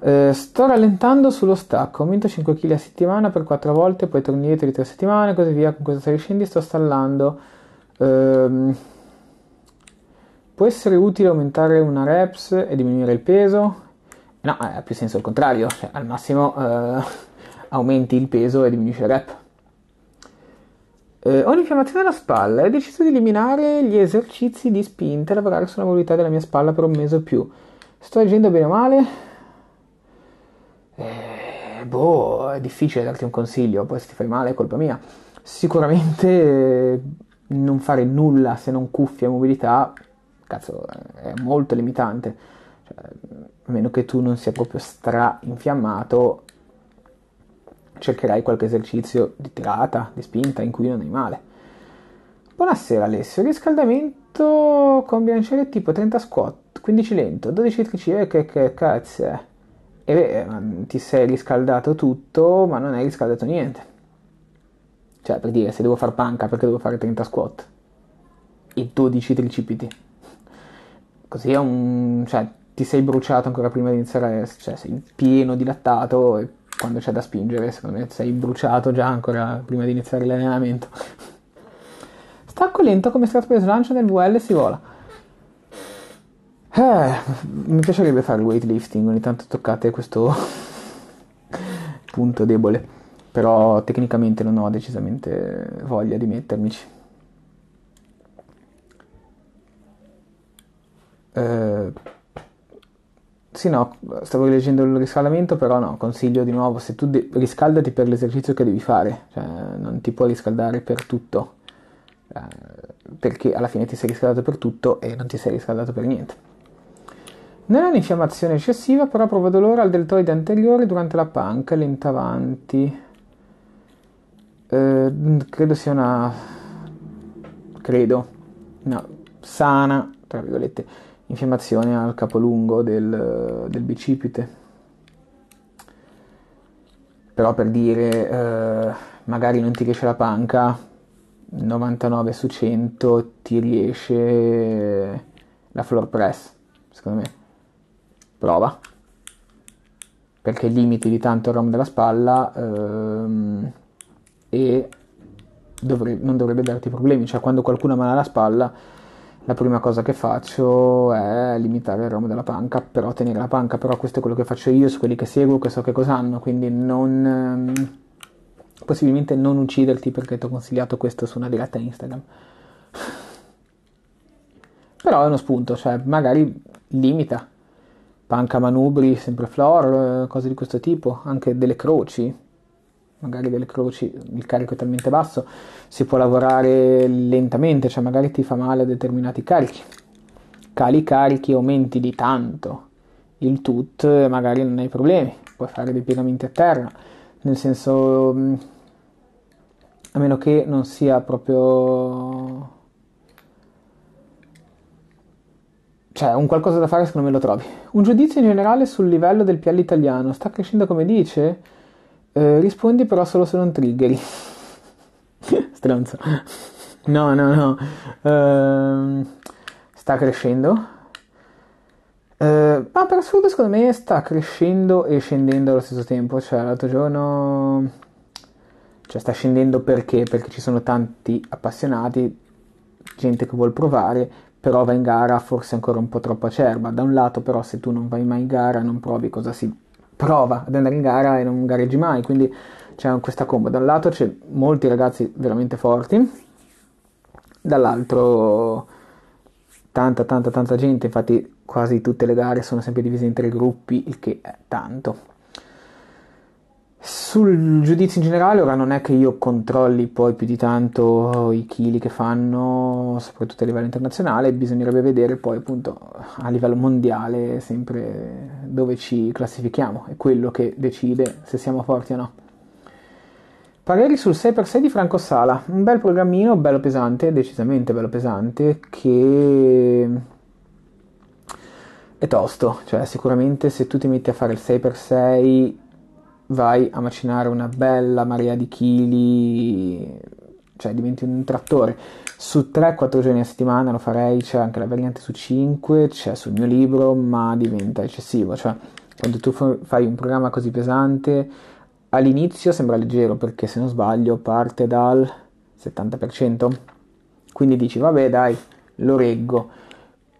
Eh, sto rallentando sullo stacco, aumento 5 kg a settimana per 4 volte, poi torno indietro di 3 settimane, così via, con questo scendi sto stallando. Eh, può essere utile aumentare una reps e diminuire il peso? No, eh, ha più senso il contrario, cioè, al massimo eh, aumenti il peso e diminuisci la reps. Eh, ho un'infiammazione alla spalla e ho deciso di eliminare gli esercizi di spinta e lavorare sulla mobilità della mia spalla per un mese o più. Sto agendo bene o male? Eh, boh, è difficile darti un consiglio, poi se ti fai male è colpa mia. Sicuramente eh, non fare nulla se non cuffia e mobilità, cazzo, è molto limitante. Cioè, a meno che tu non sia proprio stra infiammato, cercherai qualche esercizio di tirata, di spinta in cui non hai male. Buonasera Alessio, riscaldamento con bilanciere tipo 30 squat, 15 lento, 12 tricipiti, eh, che, che cazzo è? E beh, ti sei riscaldato tutto, ma non hai riscaldato niente. Cioè, per dire, se devo far panca, perché devo fare 30 squat? E 12 tricipiti. Così è un... cioè, ti sei bruciato ancora prima di iniziare, cioè, sei pieno, dilattato e quando c'è da spingere, secondo me sei bruciato già ancora prima di iniziare l'allenamento. Stacco lento come strato per slancio nel VL si vola. Eh, mi piacerebbe fare il weightlifting, ogni tanto toccate questo punto debole, però tecnicamente non ho decisamente voglia di mettermici. Eh, sì, no, stavo leggendo il riscaldamento, però no, consiglio di nuovo, se tu de- riscaldati per l'esercizio che devi fare, cioè non ti puoi riscaldare per tutto, eh, perché alla fine ti sei riscaldato per tutto e non ti sei riscaldato per niente. Non è un'infiammazione eccessiva, però provo dolore al deltoide anteriore durante la punk, lenta avanti. Eh, credo sia una... credo, no, sana, tra virgolette infiammazione al capolungo del, del bicipite. Però per dire, eh, magari non ti riesce la panca, 99 su 100 ti riesce la floor press, secondo me. Prova. Perché limiti di tanto il rom della spalla ehm, e dovre- non dovrebbe darti problemi. Cioè quando qualcuno ha male alla spalla la prima cosa che faccio è limitare il ramo della panca, però tenere la panca, però questo è quello che faccio io, su quelli che seguo, che so che cosa hanno, quindi non, ehm, possibilmente non ucciderti perché ti ho consigliato questo su una diretta Instagram. Però è uno spunto, cioè magari limita, panca manubri, sempre floor, eh, cose di questo tipo, anche delle croci, magari delle croci il carico è talmente basso, si può lavorare lentamente, cioè magari ti fa male a determinati carichi. Cali i carichi, aumenti di tanto il tut e eh, magari non hai problemi, puoi fare dei piegamenti a terra, nel senso mm, a meno che non sia proprio cioè un qualcosa da fare secondo me lo trovi. Un giudizio in generale sul livello del PL italiano, sta crescendo come dice? Eh, rispondi però solo se non triggeri. Stronzo. No, no, no. Uh, sta crescendo. Uh, ma per assurdo secondo me sta crescendo e scendendo allo stesso tempo. Cioè l'altro giorno... Cioè sta scendendo perché? Perché ci sono tanti appassionati, gente che vuole provare, però va in gara forse ancora un po' troppo acerba. Da un lato però se tu non vai mai in gara non provi cosa si prova ad andare in gara e non gareggi mai, quindi c'è questa combo. Da un lato c'è molti ragazzi veramente forti, dall'altro tanta tanta tanta gente, infatti quasi tutte le gare sono sempre divise in tre gruppi, il che è tanto. Sul giudizio in generale, ora non è che io controlli poi più di tanto oh, i chili che fanno, soprattutto a livello internazionale, bisognerebbe vedere poi appunto a livello mondiale sempre dove ci classifichiamo, è quello che decide se siamo forti o no. Pareri sul 6x6 di Franco Sala, un bel programmino, bello pesante, decisamente bello pesante, che è tosto, cioè sicuramente se tu ti metti a fare il 6x6 vai a macinare una bella marea di chili, cioè diventi un trattore. Su 3-4 giorni a settimana lo farei, c'è anche la variante su 5, c'è sul mio libro, ma diventa eccessivo. Cioè, quando tu fai un programma così pesante, all'inizio sembra leggero perché se non sbaglio parte dal 70%. Quindi dici, vabbè dai, lo reggo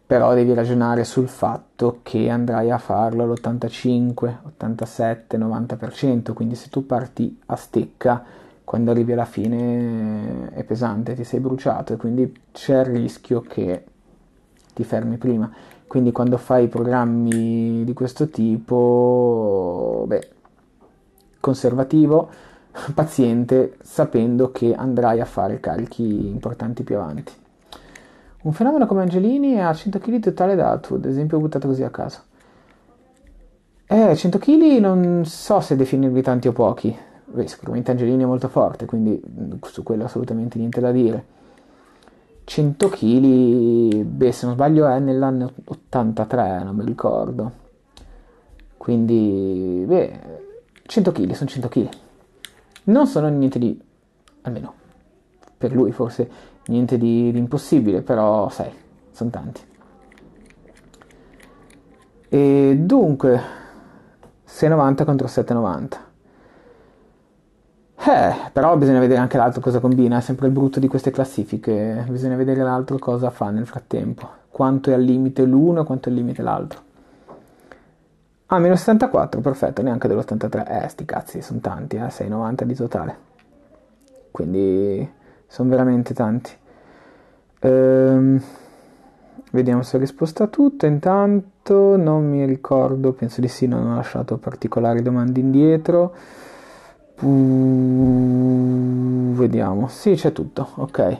però devi ragionare sul fatto che andrai a farlo all'85, 87, 90%, quindi se tu parti a stecca, quando arrivi alla fine eh, è pesante, ti sei bruciato e quindi c'è il rischio che ti fermi prima. Quindi quando fai programmi di questo tipo, beh, conservativo, paziente, sapendo che andrai a fare carichi importanti più avanti. Un fenomeno come Angelini ha 100 kg di totale da ad esempio buttato così a caso. Eh, 100 kg non so se definirvi tanti o pochi. Beh, sicuramente Angelini è molto forte, quindi mm, su quello assolutamente niente da dire. 100 kg, beh, se non sbaglio è nell'anno 83, non mi ricordo. Quindi, beh, 100 kg sono 100 kg. Non sono niente di, almeno per lui forse, niente di, di impossibile, però sai, sono tanti. E dunque, 690 contro 790. Eh, però bisogna vedere anche l'altro cosa combina, è sempre il brutto di queste classifiche, bisogna vedere l'altro cosa fa nel frattempo, quanto è al limite l'uno e quanto è al limite l'altro. Ah, meno 74, perfetto, neanche dell'83, eh, sti cazzi, sono tanti, eh, 6,90 di totale. Quindi sono veramente tanti. Ehm, vediamo se ho risposto a tutto. Intanto non mi ricordo, penso di sì, non ho lasciato particolari domande indietro. Puh, vediamo, sì, c'è tutto, ok.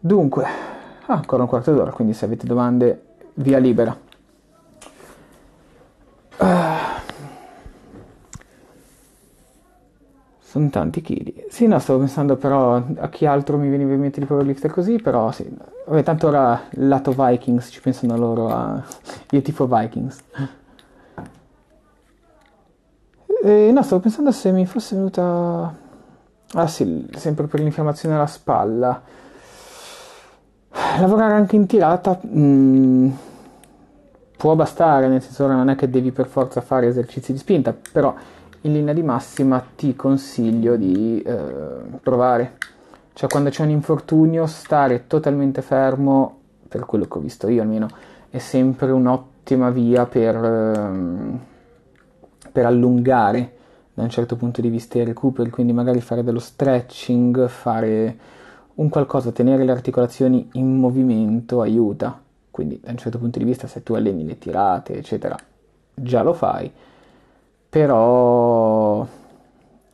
Dunque, ah, ancora un quarto d'ora, quindi se avete domande, via libera. Ah. sono tanti chili. Sì, no, stavo pensando però a chi altro mi veniva in mente di powerlifter così, però sì. Vabbè, tanto ora lato Vikings, ci pensano loro a... Io tifo Vikings. E, no, stavo pensando se mi fosse venuta... Ah sì, sempre per l'infiammazione alla spalla. Lavorare anche in tirata... Mm, può bastare, nel senso ora non è che devi per forza fare esercizi di spinta, però in linea di massima ti consiglio di eh, provare. Cioè quando c'è un infortunio stare totalmente fermo, per quello che ho visto io almeno, è sempre un'ottima via per, ehm, per allungare da un certo punto di vista i recuperi, quindi magari fare dello stretching, fare un qualcosa, tenere le articolazioni in movimento aiuta. Quindi da un certo punto di vista se tu alleni le tirate, eccetera, già lo fai però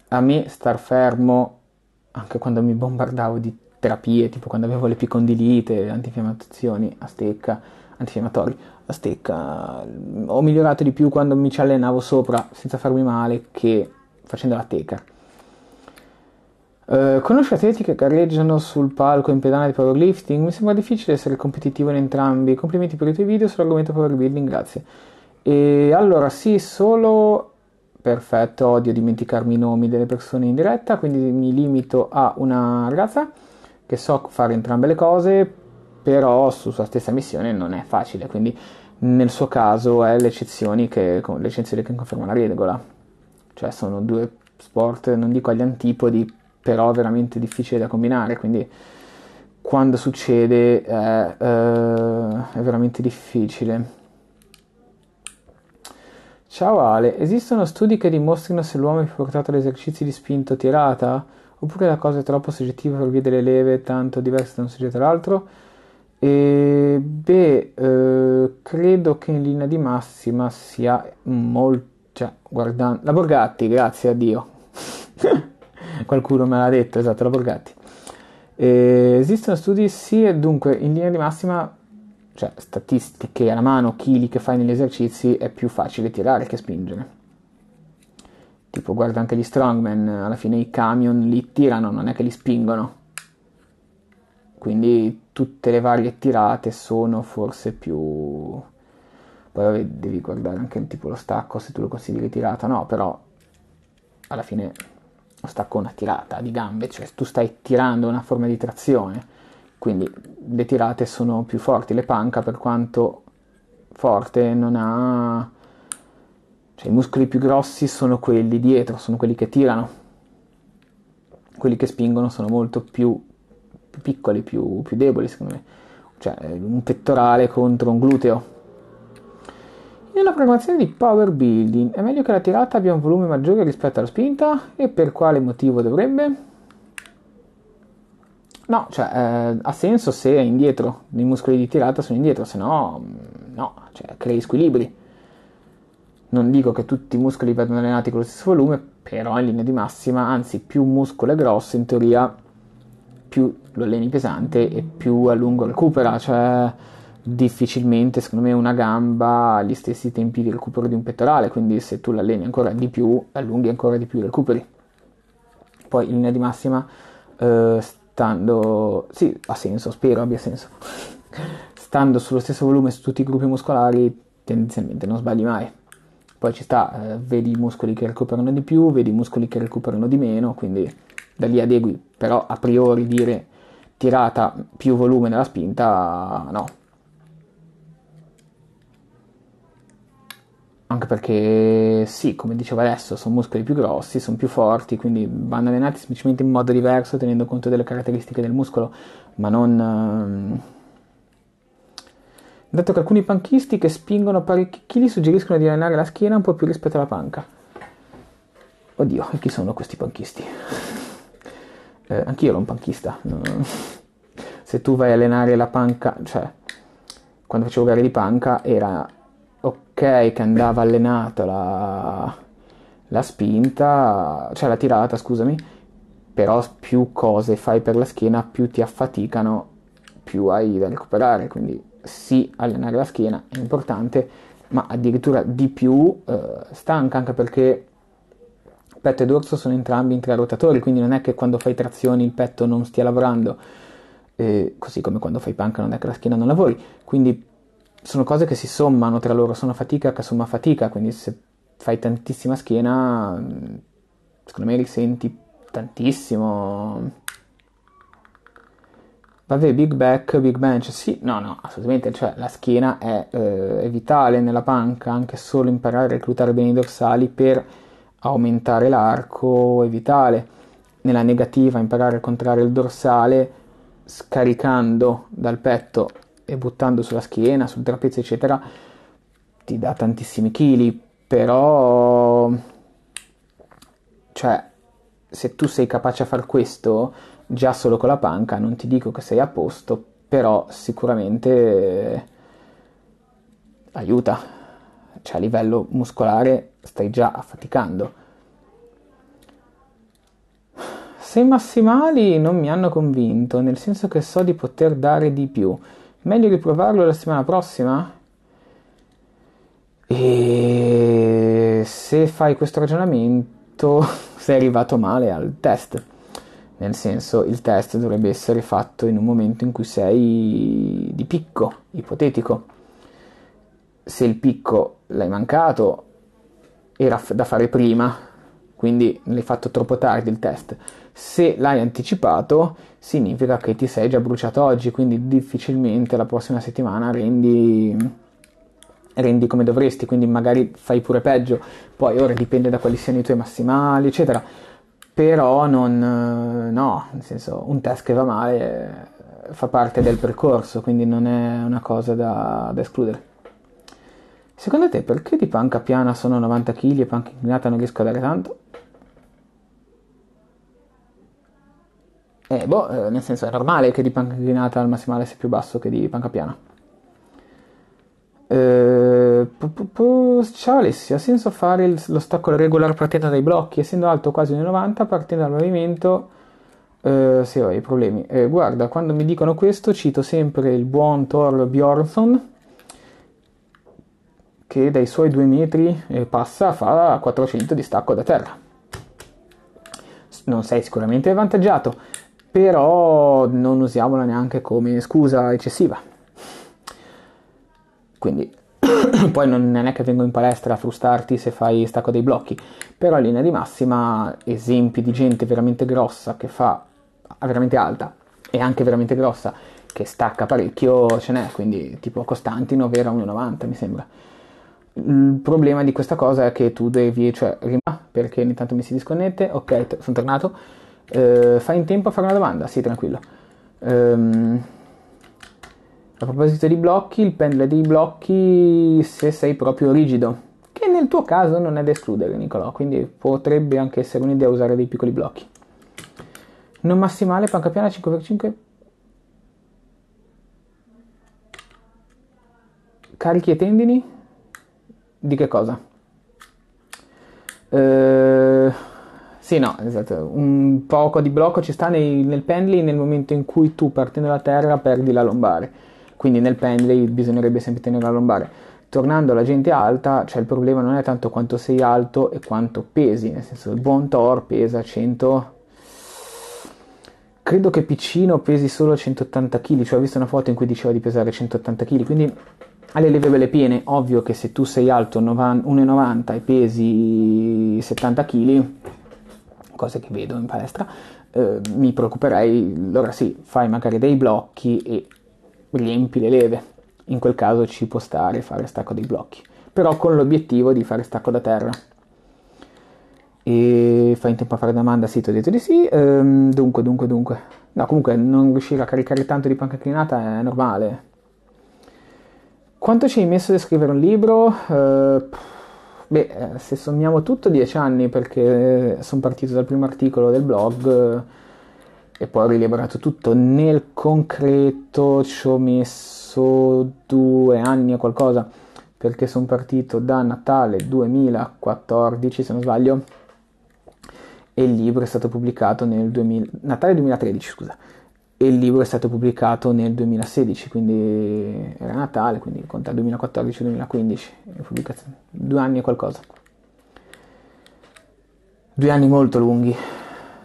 a me star fermo anche quando mi bombardavo di terapie, tipo quando avevo le picondilite, antifiammazioni a stecca, antinfiammatori a stecca, ho migliorato di più quando mi ci allenavo sopra senza farmi male che facendo la teca. Uh, conosci atleti che gareggiano sul palco in pedana di powerlifting? Mi sembra difficile essere competitivo in entrambi. Complimenti per i tuoi video sull'argomento powerbuilding, grazie. E allora, sì, solo perfetto, odio dimenticarmi i nomi delle persone in diretta, quindi mi limito a una ragazza che so fare entrambe le cose, però su sua stessa missione non è facile, quindi nel suo caso è le eccezioni che, le che confermano la regola, cioè sono due sport, non dico agli antipodi, però veramente difficili da combinare, quindi quando succede eh, è veramente difficile. Ciao Ale, esistono studi che dimostrino se l'uomo è portato ad esercizi di spinta o tirata? Oppure la cosa è troppo soggettiva per via delle leve tanto diverse da un soggetto all'altro? E, beh, eh, credo che in linea di massima sia molto... Cioè, guardando... La Borgatti, grazie a Dio. Qualcuno me l'ha detto, esatto, la Borgatti. Eh, esistono studi? Sì, e dunque, in linea di massima cioè statistiche alla mano, chili che fai negli esercizi, è più facile tirare che spingere. Tipo, guarda anche gli strongman, alla fine i camion li tirano, non è che li spingono. Quindi tutte le varie tirate sono forse più... Poi devi guardare anche tipo lo stacco, se tu lo consideri tirata, no, però alla fine lo stacco è una tirata di gambe, cioè tu stai tirando una forma di trazione, quindi le tirate sono più forti. Le panca, per quanto forte, non ha... Cioè, i muscoli più grossi sono quelli dietro, sono quelli che tirano. Quelli che spingono sono molto più, più piccoli, più, più deboli, secondo me. Cioè, un pettorale contro un gluteo. Nella programmazione di power building è meglio che la tirata abbia un volume maggiore rispetto alla spinta e per quale motivo dovrebbe? No, cioè, eh, ha senso se è indietro, i muscoli di tirata sono indietro, se no, mm, no, cioè, crei squilibri. Non dico che tutti i muscoli vadano allenati con lo stesso volume, però in linea di massima, anzi, più muscolo è grosso, in teoria, più lo alleni pesante e più a lungo recupera, cioè, difficilmente, secondo me, una gamba ha gli stessi tempi di recupero di un pettorale, quindi se tu l'alleni ancora di più, allunghi ancora di più i recuperi. Poi, in linea di massima, eh, stando... Sì, ha senso, spero abbia senso. stando sullo stesso volume su tutti i gruppi muscolari, tendenzialmente non sbagli mai. Poi ci sta, eh, vedi i muscoli che recuperano di più, vedi i muscoli che recuperano di meno, quindi da lì adegui. Però a priori dire tirata più volume nella spinta, no. Anche perché, sì, come dicevo adesso, sono muscoli più grossi, sono più forti, quindi vanno allenati semplicemente in modo diverso tenendo conto delle caratteristiche del muscolo, ma non... Ehm, Dato che alcuni panchisti che spingono parecchi chili suggeriscono di allenare la schiena un po' più rispetto alla panca. Oddio, e chi sono questi panchisti? Eh, anch'io ero un panchista. Se tu vai a allenare la panca, cioè, quando facevo gare di panca era ok, che andava allenata la, la spinta, cioè la tirata, scusami, però più cose fai per la schiena, più ti affaticano, più hai da recuperare, quindi sì, allenare la schiena è importante, ma addirittura di più eh, stanca, anche perché petto e dorso sono entrambi in tre quindi non è che quando fai trazioni il petto non stia lavorando, eh, così come quando fai panca non è che la schiena non lavori, quindi sono cose che si sommano tra loro, sono fatica che somma fatica, quindi se fai tantissima schiena, mm, secondo me risenti tantissimo. Vabbè, big back, big bench, sì, no, no, assolutamente, cioè la schiena è, eh, è vitale nella panca, anche solo imparare a reclutare bene i dorsali per aumentare l'arco è vitale. Nella negativa imparare a contrarre il dorsale scaricando dal petto e buttando sulla schiena, sul trapezio, eccetera, ti dà tantissimi chili, però cioè se tu sei capace a far questo già solo con la panca, non ti dico che sei a posto, però sicuramente aiuta. Cioè a livello muscolare stai già affaticando. Se i massimali non mi hanno convinto, nel senso che so di poter dare di più. Meglio riprovarlo la settimana prossima? E se fai questo ragionamento sei arrivato male al test. Nel senso, il test dovrebbe essere fatto in un momento in cui sei di picco, ipotetico. Se il picco l'hai mancato, era da fare prima, quindi l'hai fatto troppo tardi il test. Se l'hai anticipato, significa che ti sei già bruciato oggi, quindi difficilmente la prossima settimana rendi, rendi come dovresti, quindi magari fai pure peggio. Poi ora dipende da quali siano i tuoi massimali, eccetera. Però non, no, nel senso, un test che va male eh, fa parte del percorso, quindi non è una cosa da, da escludere. Secondo te perché di panca piana sono 90 kg e panca inclinata non riesco a dare tanto? Eh, boh, eh, nel senso è normale che di panca inclinata al massimale sia più basso che di panca piana. Eh, Alessio, ha senso fare il, lo stacco regolare partendo dai blocchi? Essendo alto quasi 1,90, partendo dal movimento, eh, se ho i problemi. Eh, guarda, quando mi dicono questo, cito sempre il buon Thor Bjornsson, che dai suoi 2 metri eh, passa fa 400 di stacco da terra. Non sei sicuramente avvantaggiato però non usiamola neanche come scusa eccessiva. Quindi poi non è che vengo in palestra a frustarti se fai stacco dei blocchi, però in linea di massima esempi di gente veramente grossa che fa veramente alta e anche veramente grossa che stacca parecchio ce n'è, quindi tipo Costantino vera 1,90 mi sembra. Il problema di questa cosa è che tu devi, cioè, ah, perché ogni tanto mi si disconnette, ok, sono tornato eh, fai in tempo a fare una domanda? Sì, tranquillo. Ehm, a proposito di blocchi, il pendolo dei blocchi se sei proprio rigido, che nel tuo caso non è da escludere, Nicolò, quindi potrebbe anche essere un'idea usare dei piccoli blocchi. Non massimale, panca piana 5x5. Carichi e tendini? Di che cosa? Ehm sì, no, esatto. Un poco di blocco ci sta nei, nel pendley nel momento in cui tu partendo da terra perdi la lombare. Quindi nel pendley bisognerebbe sempre tenere la lombare. Tornando alla gente alta, cioè il problema non è tanto quanto sei alto e quanto pesi, nel senso il buon Thor pesa 100 credo che Piccino pesi solo 180 kg, cioè ho visto una foto in cui diceva di pesare 180 kg, quindi alle leve belle piene, ovvio che se tu sei alto 1,90 e pesi 70 kg, cose che vedo in palestra, eh, mi preoccuperei, allora sì, fai magari dei blocchi e riempi le leve, in quel caso ci può stare fare stacco dei blocchi, però con l'obiettivo di fare stacco da terra. E fai in tempo a fare domanda? Sì, ti ho detto di sì. Ehm, dunque, dunque, dunque. No, comunque non riuscire a caricare tanto di panca clinata è normale. Quanto ci hai messo di scrivere un libro? Eh, Beh, eh, se sommiamo tutto, dieci anni perché eh, sono partito dal primo articolo del blog eh, e poi ho rilevato tutto. Nel concreto ci ho messo due anni o qualcosa perché sono partito da Natale 2014, se non sbaglio, e il libro è stato pubblicato nel 2000, Natale 2013, scusa e il libro è stato pubblicato nel 2016, quindi era Natale, quindi conta 2014-2015, due anni e qualcosa. Due anni molto lunghi,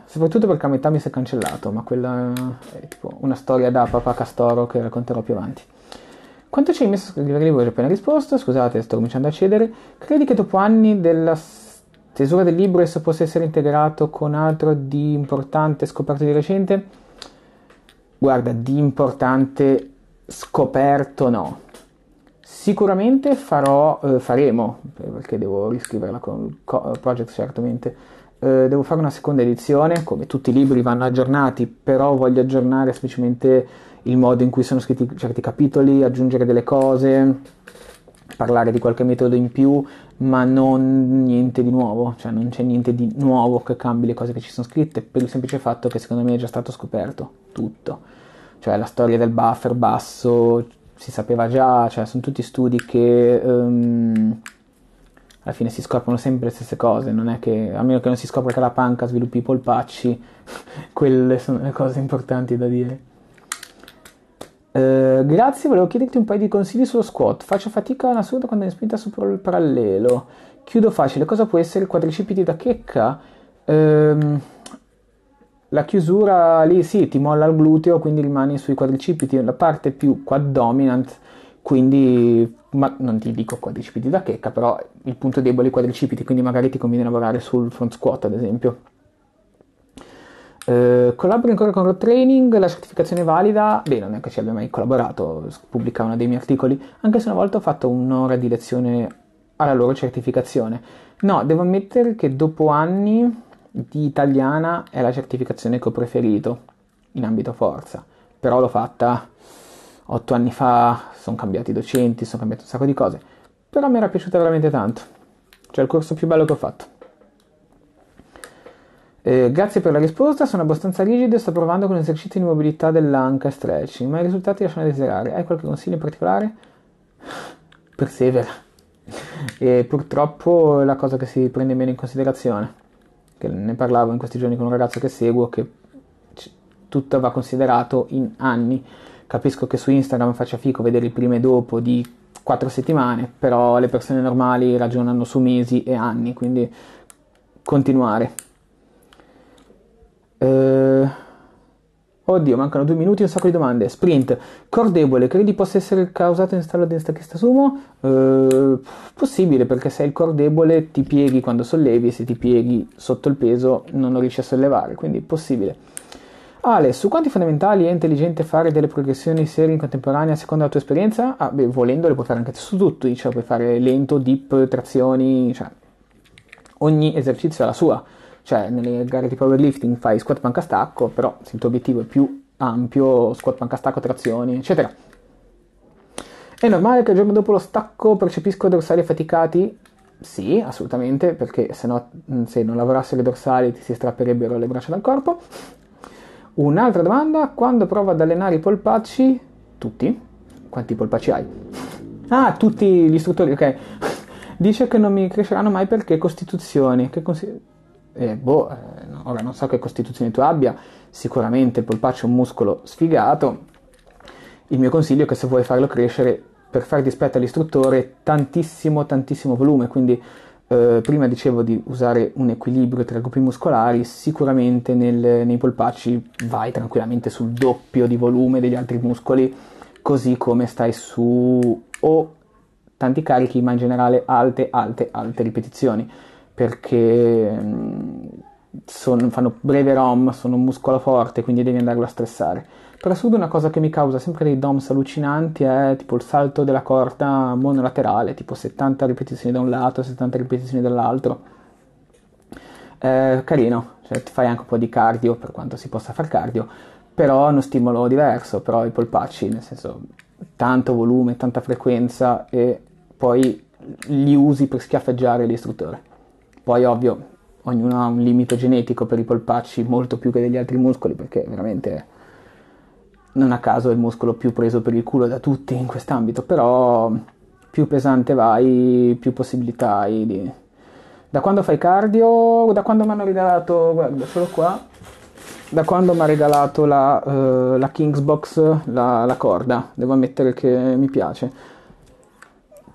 soprattutto perché a metà mi si è cancellato, ma quella è tipo una storia da papà Castoro che racconterò più avanti. Quanto ci hai messo a scrivere il libro? Ho appena risposto, scusate, sto cominciando a cedere. Credi che dopo anni della stesura del libro esso possa essere integrato con altro di importante scoperto di recente? Guarda, di importante scoperto no. Sicuramente farò, eh, faremo, perché devo riscriverla con il co- eh, Project certamente, eh, devo fare una seconda edizione, come tutti i libri vanno aggiornati, però voglio aggiornare semplicemente il modo in cui sono scritti certi capitoli, aggiungere delle cose, parlare di qualche metodo in più, ma non niente di nuovo, cioè non c'è niente di nuovo che cambi le cose che ci sono scritte, per il semplice fatto che secondo me è già stato scoperto tutto. Cioè la storia del buffer basso si sapeva già, cioè sono tutti studi che um, alla fine si scoprono sempre le stesse cose, non è che, a meno che non si scopra che la panca sviluppi i polpacci, quelle sono le cose importanti da dire. Uh, grazie, volevo chiederti un paio di consigli sullo squat. Faccio fatica in assurdo quando è spinta sopra il parallelo. Chiudo facile, cosa può essere il quadricipiti da checca? Uh, la chiusura lì sì, ti molla il gluteo, quindi rimani sui quadricipiti, la parte più quad dominant, quindi ma non ti dico quadricipiti da checca, però il punto debole è i quadricipiti, quindi magari ti conviene lavorare sul front squat ad esempio. Eh, collaboro ancora con Road Training, la certificazione è valida, beh non è che ci abbia mai collaborato, pubblica uno dei miei articoli, anche se una volta ho fatto un'ora di lezione alla loro certificazione. No, devo ammettere che dopo anni di italiana è la certificazione che ho preferito in ambito forza, però l'ho fatta otto anni fa, sono cambiati i docenti, sono cambiate un sacco di cose, però mi era piaciuta veramente tanto, cioè il corso più bello che ho fatto. Eh, grazie per la risposta, sono abbastanza rigido e sto provando con esercizi di mobilità dell'anca stretching, ma i risultati lasciano desiderare. Hai qualche consiglio in particolare? Persevera. E purtroppo è la cosa che si prende meno in considerazione che ne parlavo in questi giorni con un ragazzo che seguo, che tutto va considerato in anni. Capisco che su Instagram faccia fico vedere il prima e dopo di quattro settimane, però le persone normali ragionano su mesi e anni, quindi continuare. Eh Oddio, mancano due minuti, e un sacco di domande. Sprint, core debole, credi possa essere causato in stallo di stacchista sumo? Eh, possibile, perché se hai il core debole ti pieghi quando sollevi e se ti pieghi sotto il peso non lo riesci a sollevare, quindi possibile. Ale, su quanti fondamentali è intelligente fare delle progressioni serie in contemporanea secondo la tua esperienza? Ah, beh, volendo le puoi fare anche su tutto, cioè puoi fare lento, dip, trazioni, cioè ogni esercizio ha la sua. Cioè, nelle gare di powerlifting fai squat panca stacco, però se il tuo obiettivo è più ampio, squat panca stacco, trazioni, eccetera. È normale che il giorno dopo lo stacco percepisco dorsali affaticati? Sì, assolutamente, perché se no, mm, se non lavorassero i dorsali ti si strapperebbero le braccia dal corpo. Un'altra domanda, quando provo ad allenare i polpacci? Tutti? Quanti polpacci hai? Ah, tutti gli istruttori, ok. Dice che non mi cresceranno mai perché costituzione, che consiglio eh, boh, eh, ora non so che costituzione tu abbia, sicuramente il polpaccio è un muscolo sfigato, il mio consiglio è che se vuoi farlo crescere, per far dispetto all'istruttore, tantissimo, tantissimo volume, quindi eh, prima dicevo di usare un equilibrio tra gruppi muscolari, sicuramente nel, nei polpacci vai tranquillamente sul doppio di volume degli altri muscoli, così come stai su o tanti carichi, ma in generale alte, alte, alte ripetizioni perché mm, sono, fanno breve ROM, sono un muscolo forte, quindi devi andarlo a stressare. Per assurdo una cosa che mi causa sempre dei DOMS allucinanti è tipo il salto della corda monolaterale, tipo 70 ripetizioni da un lato, 70 ripetizioni dall'altro. È carino, cioè ti fai anche un po' di cardio, per quanto si possa far cardio, però è uno stimolo diverso, però i polpacci, nel senso tanto volume, tanta frequenza e poi li usi per schiaffeggiare l'istruttore. Poi ovvio, ognuno ha un limite genetico per i polpacci molto più che degli altri muscoli, perché veramente non a caso è il muscolo più preso per il culo da tutti in quest'ambito, però più pesante vai, più possibilità hai di... Da quando fai cardio, da quando mi hanno regalato, guarda, solo qua, da quando mi ha regalato la, uh, la Kingsbox la, la corda, devo ammettere che mi piace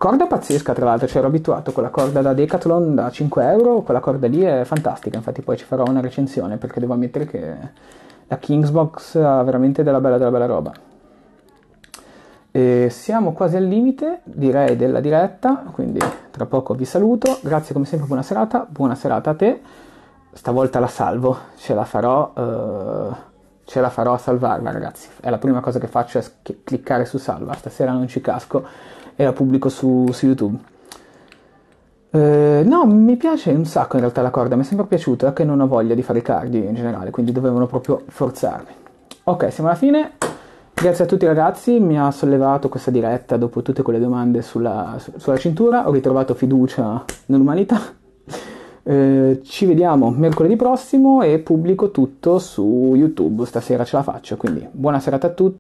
Corda pazzesca, tra l'altro, cioè ero abituato con la corda da Decathlon da 5 euro, quella corda lì è fantastica, infatti poi ci farò una recensione perché devo ammettere che la Kingsbox ha veramente della bella, della bella roba. E siamo quasi al limite, direi, della diretta, quindi tra poco vi saluto, grazie come sempre, buona serata, buona serata a te, stavolta la salvo, ce la farò... Uh ce la farò a salvarla, ragazzi. È la prima cosa che faccio è cliccare su salva. Stasera non ci casco e la pubblico su, su YouTube. Eh, no, mi piace un sacco in realtà la corda, mi è sempre piaciuta che non ho voglia di fare i cardi in generale, quindi dovevano proprio forzarmi. Ok, siamo alla fine. Grazie a tutti ragazzi, mi ha sollevato questa diretta dopo tutte quelle domande sulla, sulla cintura, ho ritrovato fiducia nell'umanità. Eh, ci vediamo mercoledì prossimo e pubblico tutto su YouTube, stasera ce la faccio, quindi buona serata a tutti.